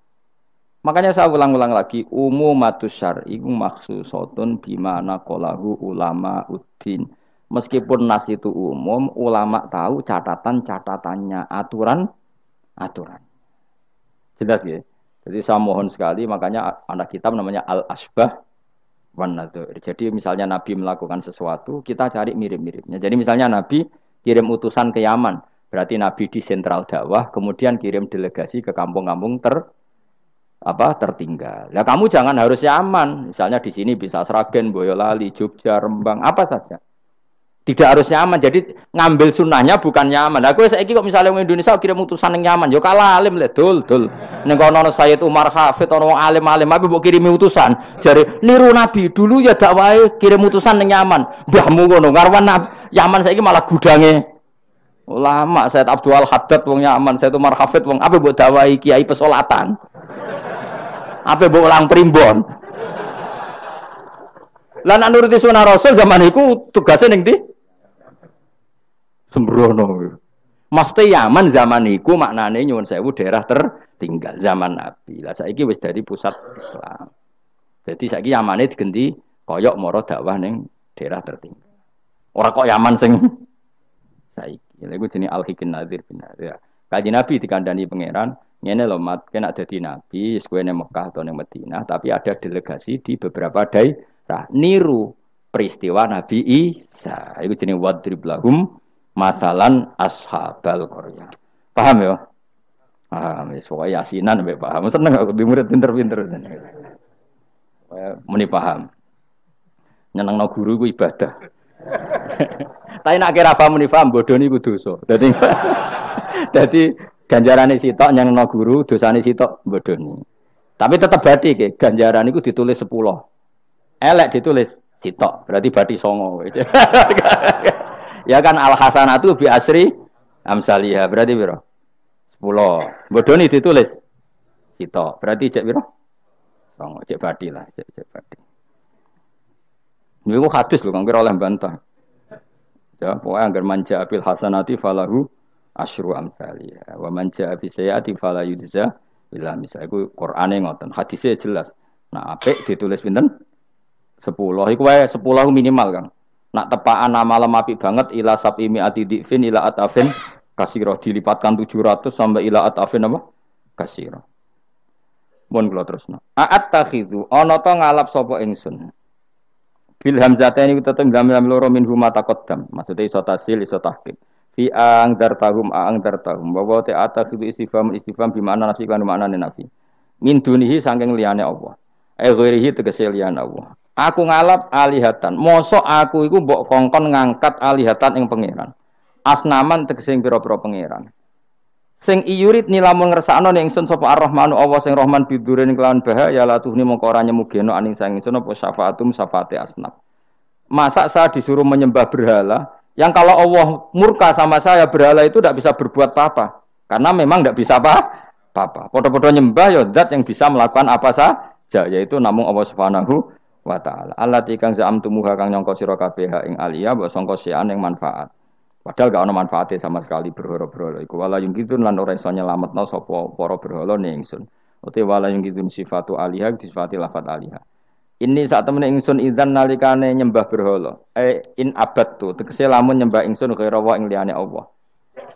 Makanya saya ulang-ulang lagi, umumatus syar'i maksusotun bimana kolahu ulama uddin. Meskipun nas itu umum, ulama tahu catatan-catatannya, aturan aturan. Jelas ya? Jadi saya mohon sekali, makanya anak kitab namanya Al-Asbah Jadi misalnya Nabi melakukan sesuatu, kita cari mirip-miripnya. Jadi misalnya Nabi kirim utusan ke Yaman, berarti Nabi di sentral dakwah, kemudian kirim delegasi ke kampung-kampung ter apa tertinggal. ya kamu jangan harus nyaman. Misalnya di sini bisa Sragen, Boyolali, Jogja, Rembang, apa saja. Tidak harus nyaman. Jadi ngambil sunnahnya bukan nyaman. Nah, saya saiki kok misalnya orang Indonesia kirim mutusan yang nyaman, yo kalah alim le dul dul. Ning kono Sayyid Umar Hafid ono alim-alim tapi mbok kirimi utusan. Jare niru Nabi dulu ya wae kirim utusan yang nyaman. Mbahmu ngono ngarwan Yaman saiki malah gudange ulama Sayyid Abdul Haddad wong Nyaman Sayyid Umar Hafid wong apa mbok dakwahi kiai pesolatan. Apa bawa ulang primbon? Lan nuruti sunnah Rasul zaman itu tugasnya nengti sembrono. Mesti Yaman zaman itu maknanya nyuwun sewu daerah tertinggal zaman Nabi. Lah saiki wis dari pusat Islam. Jadi saiki itu ganti koyok moro dakwah neng daerah tertinggal. Orang kok Yaman sing saiki. Lha iku jenenge Al-Hikin Nadir bin Nadir. Kaji Nabi dikandani pangeran, ini loh mat, kena jadi nabi, sekuen Mekah atau yang Madinah, tapi ada delegasi di beberapa daerah. Niru peristiwa Nabi Isa. Itu jenis wadrib lahum masalan ashabal korea. Paham ya? Paham, ya. Pokoknya yasinan sampai paham. Seneng aku di murid pinter-pinter. Meni paham. nyenang no guru ku ibadah. Tapi nak kira paham meni paham, bodoh ini ku dosa. Jadi, jadi ganjaran sitok yang no guru dosane sitok bodoni tapi tetap berarti ke ganjaran itu ditulis sepuluh elek ditulis sitok berarti berarti songo ya kan al hasanatu bi asri amsalia berarti biro sepuluh bodoni ditulis sitok berarti cek biro songo cek berarti lah cek cek berarti ini aku hadis loh, kan kira oleh bantah. Ya, pokoknya agar manja pil hasanati falahu asyru amsali wa man jaa bi sayati fala yudza illa misal iku Qur'ane ngoten hadise jelas nah apik ditulis pinten 10 iku wae 10 minimal kan nak tepaan amalem apik banget ila sabimi atidifin ila atafin kasiro dilipatkan 700 sampai ila atafin apa kasiro mun kula tresna aat takhidu ana ta ngalap sapa ingsun bil ini tetep dalam loro min huma taqaddam maksude iso tasil fi ang dartahum ang dartahum bahwa te atas itu istifam istifam Bima makna nafi kan makna nafi min dunihi sangking liane Allah eh ghairihi tegese liane Allah aku ngalap alihatan mosok aku itu bok kongkon ngangkat alihatan yang pangeran asnaman tegese biro biro pangeran sing iyurit nila ngersakno ning ingsun sopo Ar-Rahmanu Allah sing rohman bidurin kelawan bahaya ya la tuhni mongko mugeno aning sang ingsun sopo syafaatum syafaat asnam masa saya disuruh menyembah berhala yang kalau Allah murka sama saya berhala itu tidak bisa berbuat apa-apa karena memang tidak bisa apa apa podo-podo nyembah ya zat yang bisa melakukan apa saja yaitu namun Allah Subhanahu wa taala Allah allati za'am tumuha kang nyongko siroka kabeh ing alia mbok songko sian yang manfaat padahal gak ada manfaatnya sama sekali berhala-berhala iku wala yung kidun lan ora iso nyelametno poro berhoro berhala ning ingsun uti wala yung kidun sifatu aliha disifati lafat aliha ini saat temen ingsun idan nalikane nyembah berhala. Eh in abad tu tegese lamun nyembah ingsun kira wa ing liyane Allah.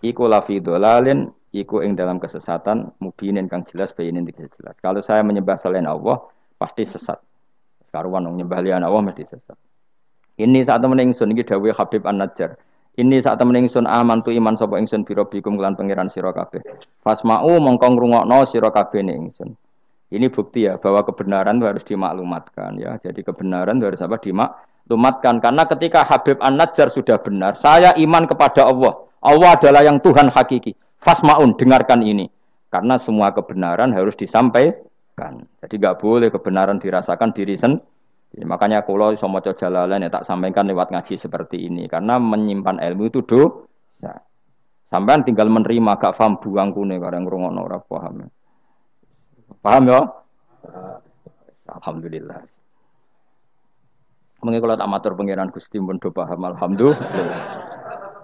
Iku lafi dolalin iku ing dalam kesesatan mubinin kang jelas bayinin tidak jelas. Kalau saya menyembah selain Allah pasti sesat. Karuan nyembah liyane Allah mesti sesat. Ini saat temen ingsun ini dawuh Habib An-Najjar. Ini saat temen ingsun aman tu iman sopo ingsun biro bikum kelan pengiran sirokabe Fasma'u mongkong rungokno sirokabe kabeh ingsun. Ini bukti ya bahwa kebenaran itu harus dimaklumatkan ya. Jadi kebenaran itu harus apa dimaklumatkan karena ketika Habib An-Najjar sudah benar, saya iman kepada Allah. Allah adalah yang Tuhan hakiki. Fasmaun, dengarkan ini. Karena semua kebenaran harus disampaikan. Jadi nggak boleh kebenaran dirasakan diri sendiri. makanya kalau semua maca jalalan ya tak sampaikan lewat ngaji seperti ini karena menyimpan ilmu itu do. ya. sampean tinggal menerima gak paham buang kune kareng ngrungokno ora paham. Paham ya? Alhamdulillah. Mungkin kalau tak matur pengiran Gusti pun do paham alhamdulillah.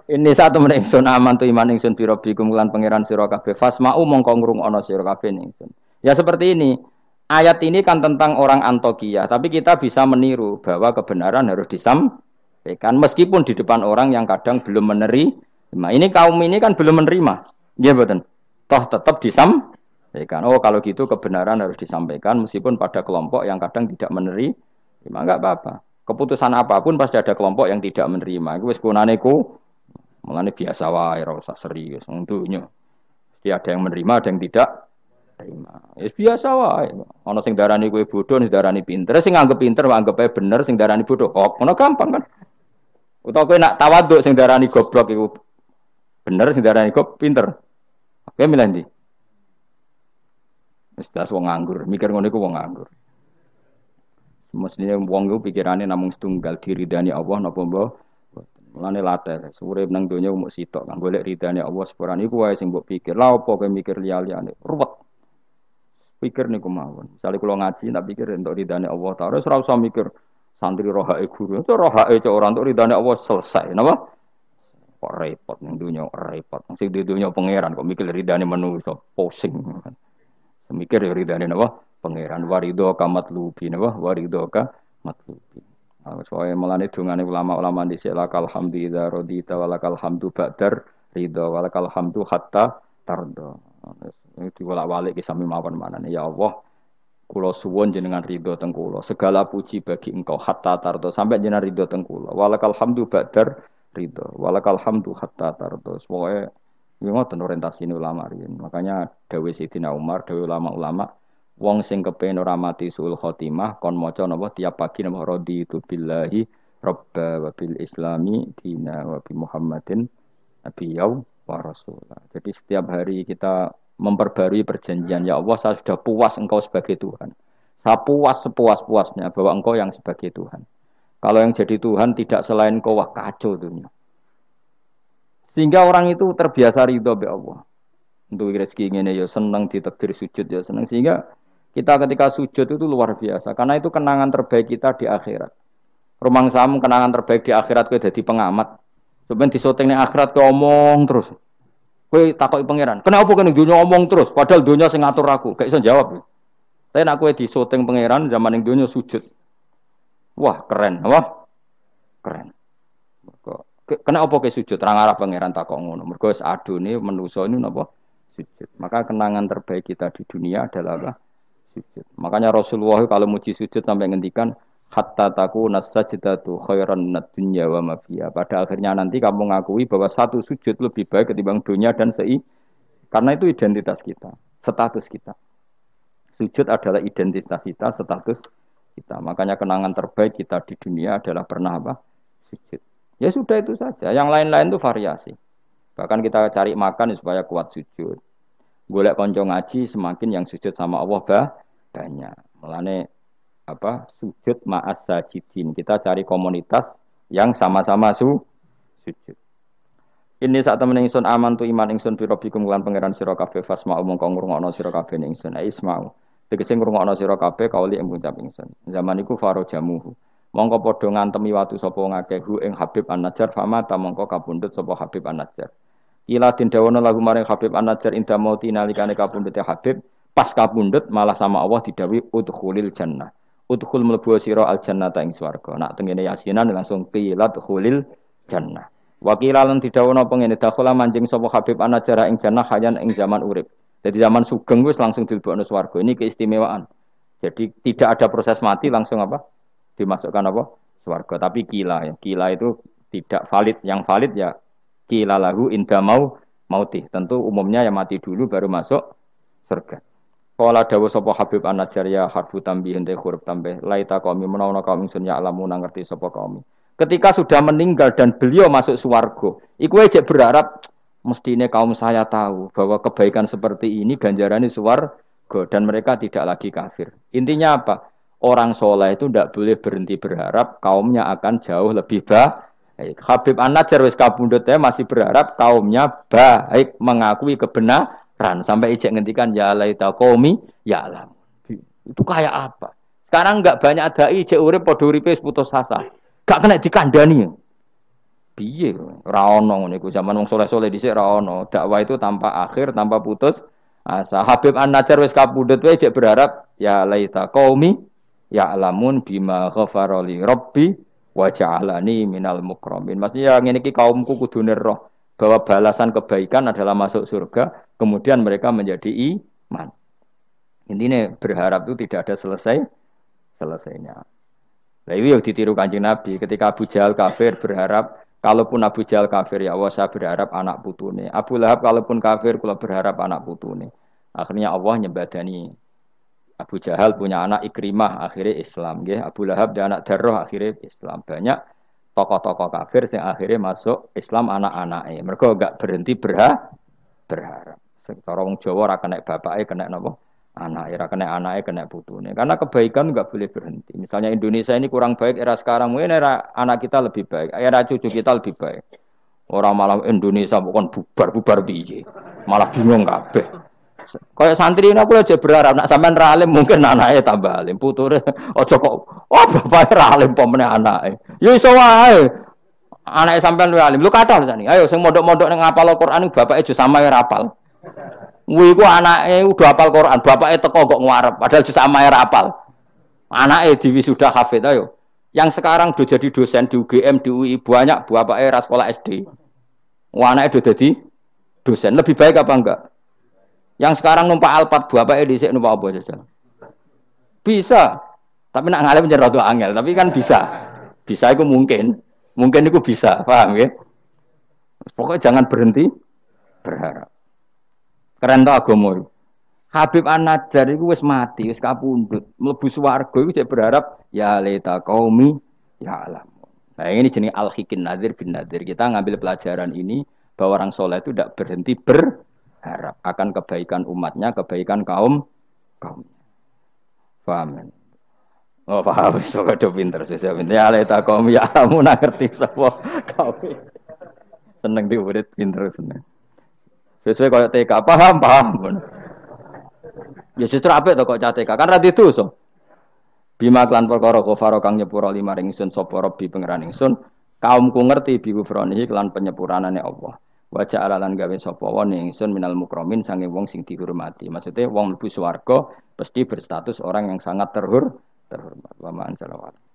Ini satu menit aman tu iman ingsun biro bikum lan pengiran sira kabeh fasmau mongko ngrung ana sira kabeh ingsun. Ya seperti ini. Ayat ini kan tentang orang Antokia, tapi kita bisa meniru bahwa kebenaran harus disampaikan meskipun di depan orang yang kadang belum menerima. Nah, ini kaum ini kan belum menerima. Iya betul. Toh tetap disam Ya kan? Oh kalau gitu kebenaran harus disampaikan meskipun pada kelompok yang kadang tidak menerima nggak apa-apa. Keputusan apapun pasti ada kelompok yang tidak menerima. Gue sekunaneku melani biasa wae rasa serius untuknya. Jadi ada yang menerima ada yang tidak terima. Ya biasa wae. Ono sing darani gue bodoh, sing darani pinter, sing anggap pinter, anggap bener, sing darani bodoh. Oh, ono gampang kan? Utau kowe nak tawaduk sing darani goblok iku bener, sing darani goblok pinter. Oke milih ndi? Wis wong nganggur, mikir ngono iku wong nganggur. Mestine wong iku pikirane namung setunggal dani Allah napa mbok. Mulane latar, sore nang donya umuk sitok kang golek ridane Allah sepura niku wae sing mbok pikir. Lah opo kowe mikir liyane Ruwet. Pikir niku mawon. Misale kula ngaji tak pikir entuk ridane Allah ta ora usah mikir santri rohae guru. Itu rohae cok ora entuk ridane Allah selesai. Napa? Kok repot nang donya repot. Sing di donya pangeran kok mikir ridane so pusing. Semikir ya ridhani nawa, pangeran warido kamat lubi napa warido ka lubi Soalnya malah itu ngani ulama-ulama di sela kalhamdulillah rodita walakal hamdu badar ridho walakal hamdu hatta tardo. Ini diwolak-walik ke mawon mana ya Allah Kulo suwon jenengan ridho tengkulo. Segala puji bagi engkau hatta tardo sampai jenengan ridho tengkulo. Walakal hamdu badar ridho. Walakal hamdu hatta tardo. Semuanya Kuwi orientasi ini ulama riyen. Makanya Dewi Sidina Umar, Dewi ulama-ulama, wong sing kepen ora mati sul khotimah kon maca napa tiap pagi napa itu billahi robba wa islami dina wa bi Muhammadin nabiyau wa rasulah. Jadi setiap hari kita memperbarui perjanjian ya Allah saya sudah puas engkau sebagai Tuhan. Saya puas sepuas-puasnya bahwa engkau yang sebagai Tuhan. Kalau yang jadi Tuhan tidak selain kau wah kacau dunia. Sehingga orang itu terbiasa ridho be Allah. Untuk rezeki ini ya senang ditakdir sujud ya senang. Sehingga kita ketika sujud itu luar biasa. Karena itu kenangan terbaik kita di akhirat. Rumang sam kenangan terbaik di akhirat kita jadi pengamat. Sebenarnya di syuting akhirat kita omong terus. Kue takut pangeran. Kenapa kan dunia omong terus? Padahal dunia sing ngatur aku. Gak bisa jawab. Tapi nak kue di syuting pangeran zaman yang dunia sujud. Wah keren, wah keren. Kena opo ke sujud? Terang arah pangeran kok ngono. Mergo wis adone menungso ini napa? Sujud. Maka kenangan terbaik kita di dunia adalah apa? Sujud. Makanya Rasulullah kalau muji sujud sampai ngendikan hatta taku nasajidatu khairan dunya wa mafia. Pada akhirnya nanti kamu ngakui bahwa satu sujud lebih baik ketimbang dunia dan sei. Karena itu identitas kita, status kita. Sujud adalah identitas kita, status kita. Makanya kenangan terbaik kita di dunia adalah pernah apa? Sujud. Ya sudah itu saja. Yang lain-lain itu variasi. Bahkan kita cari makan supaya kuat sujud. Golek konco ngaji semakin yang sujud sama Allah bah, banyak. Melane apa sujud ma'as sajidin. Kita cari komunitas yang sama-sama su sujud. Ini saat temen ingsun aman tu iman ingsun bi rabbikum lan pangeran sira kabeh umong kang ngrungokno sira kabeh ingsun. Nah, isma'u. Tegese ngrungokno sira kabeh kauli ing ngucap ingsun. Zaman iku faro jamuhu. Mongko padha ngantemi watu sapa ngakeh hu ing Habib An-Najjar famata mongko kabundut sapa Habib An-Najjar. Ila den dawono lagu maring Habib An-Najjar inda mauti nalikane ya Habib pas kabundut malah sama Allah didawi udkhulil jannah. Udkhul mlebu sira al jannata ing swarga. Nak tengene yasinan langsung qilat khulil jannah. Wakilalan didawono pengene dakhala manjing sapa Habib An-Najjar ing jannah hayan ing zaman urip. Jadi zaman sugeng wis langsung dilebokno swarga. Ini keistimewaan. Jadi tidak ada proses mati langsung apa? dimasukkan apa? Swarga. Tapi kila ya. Kila itu tidak valid. Yang valid ya kila lahu indah mau mautih. Tentu umumnya yang mati dulu baru masuk surga. Kala dawa sapa Habib An-Najjar ya harfu tambih hente huruf tambih laita kami menawa kami sunya ya alamu nang ngerti sapa kaum. Ketika sudah meninggal dan beliau masuk swarga, iku ejek berharap mestine kaum saya tahu bahwa kebaikan seperti ini ganjarannya swarga dan mereka tidak lagi kafir. Intinya apa? orang soleh itu tidak boleh berhenti berharap kaumnya akan jauh lebih baik. Habib An-Najjar wis kabundutnya masih berharap kaumnya baik mengakui kebenaran sampai ijek ngendikan ya laita qaumi ya allah. Itu kayak apa? Sekarang nggak banyak ada ijek urip padha uripe putus asa. Gak kena dikandani. Piye ra ono ngene iku zaman wong soleh-soleh dhisik ra ono. Dakwah itu tanpa akhir, tanpa putus asa. Habib An-Najjar wis kabundut ijek berharap ya laita qaumi ya'lamun bima ghafara li rabbi wa ja'alani minal mukramin. Maksudnya yang ini kaumku kudu roh bahwa balasan kebaikan adalah masuk surga, kemudian mereka menjadi iman. Intinya berharap itu tidak ada selesai selesainya. Nah, itu ditiru kanjeng Nabi ketika Abu Jahal kafir berharap kalaupun Abu Jahal kafir ya Allah saya berharap anak putune. Abu Lahab kalaupun kafir kula berharap anak putune. Akhirnya Allah nyebadani Abu Jahal punya anak Ikrimah akhirnya Islam ya. Abu Lahab dan anak Darroh akhirnya Islam banyak tokoh-tokoh kafir yang akhirnya masuk Islam anak-anaknya mereka gak berhenti berha berharap Sekitar orang Jawa ora kena bapaknya kena nopo anak era kena anaknya kena putune karena kebaikan gak boleh berhenti misalnya Indonesia ini kurang baik era sekarang mungkin era anak kita lebih baik era cucu kita lebih baik orang malah Indonesia bukan bubar bubar biji malah bingung kabeh kayak santri ini aku aja berharap nak sampean ralim mungkin anaknya tambah alim, puture aja kok oh bapaknya ralim pomene anaknya. Ya iso wae. Anaknya sampean lu alim. Lu kata sani ayo sing mondok-mondok ning ngapal Al-Qur'an bapaknya jus sama ya rapal. Kuwi ku anake udah apal Quran, bapaknya teko kok ngarep, padahal jus sama ya rapal. Anaknya sudah hafid ayo. Yang sekarang udah jadi dosen di UGM, di UI banyak bapaknya ras sekolah SD. Wah anaknya udah jadi dosen. Lebih baik apa enggak? Yang sekarang numpak Alphard bapak dhisik numpak apa saja? Bisa. Tapi nak ngalih menjadi ratu angel, tapi kan bisa. Bisa itu mungkin. Mungkin itu bisa, paham ya? Pokoknya jangan berhenti berharap. Keren tau agama itu. Habib An-Najjar itu wis mati, wis kapundut, Mlebu swarga iku berharap ya leta qaumi ya alam. Nah ini jenis al-hikin nadir bin nadir. Kita ngambil pelajaran ini bahwa orang soleh itu tidak berhenti ber harap akan kebaikan umatnya, kebaikan kaum kaum. Paham? Ya? Oh paham, suka ada pinter, sisa pinter. Ya leta kaum ya kamu nak ngerti semua kaum. Seneng diurut pinter seneng. Sesuai kalau TK paham paham. Ya justru apa itu kok TK kan radit itu so. Bima klan perkara kufara kang nyepura lima ringsun sapa Rabbi pangeran ingsun kaumku ngerti bibu kufranihi klan penyepuranane Allah. Wajah alalan gawe sapa wa minal mukromin sange wong sing dihormati. Maksudnya wong mlebu swarga pasti berstatus orang yang sangat terhur terhormat. Wa ma'an salawat.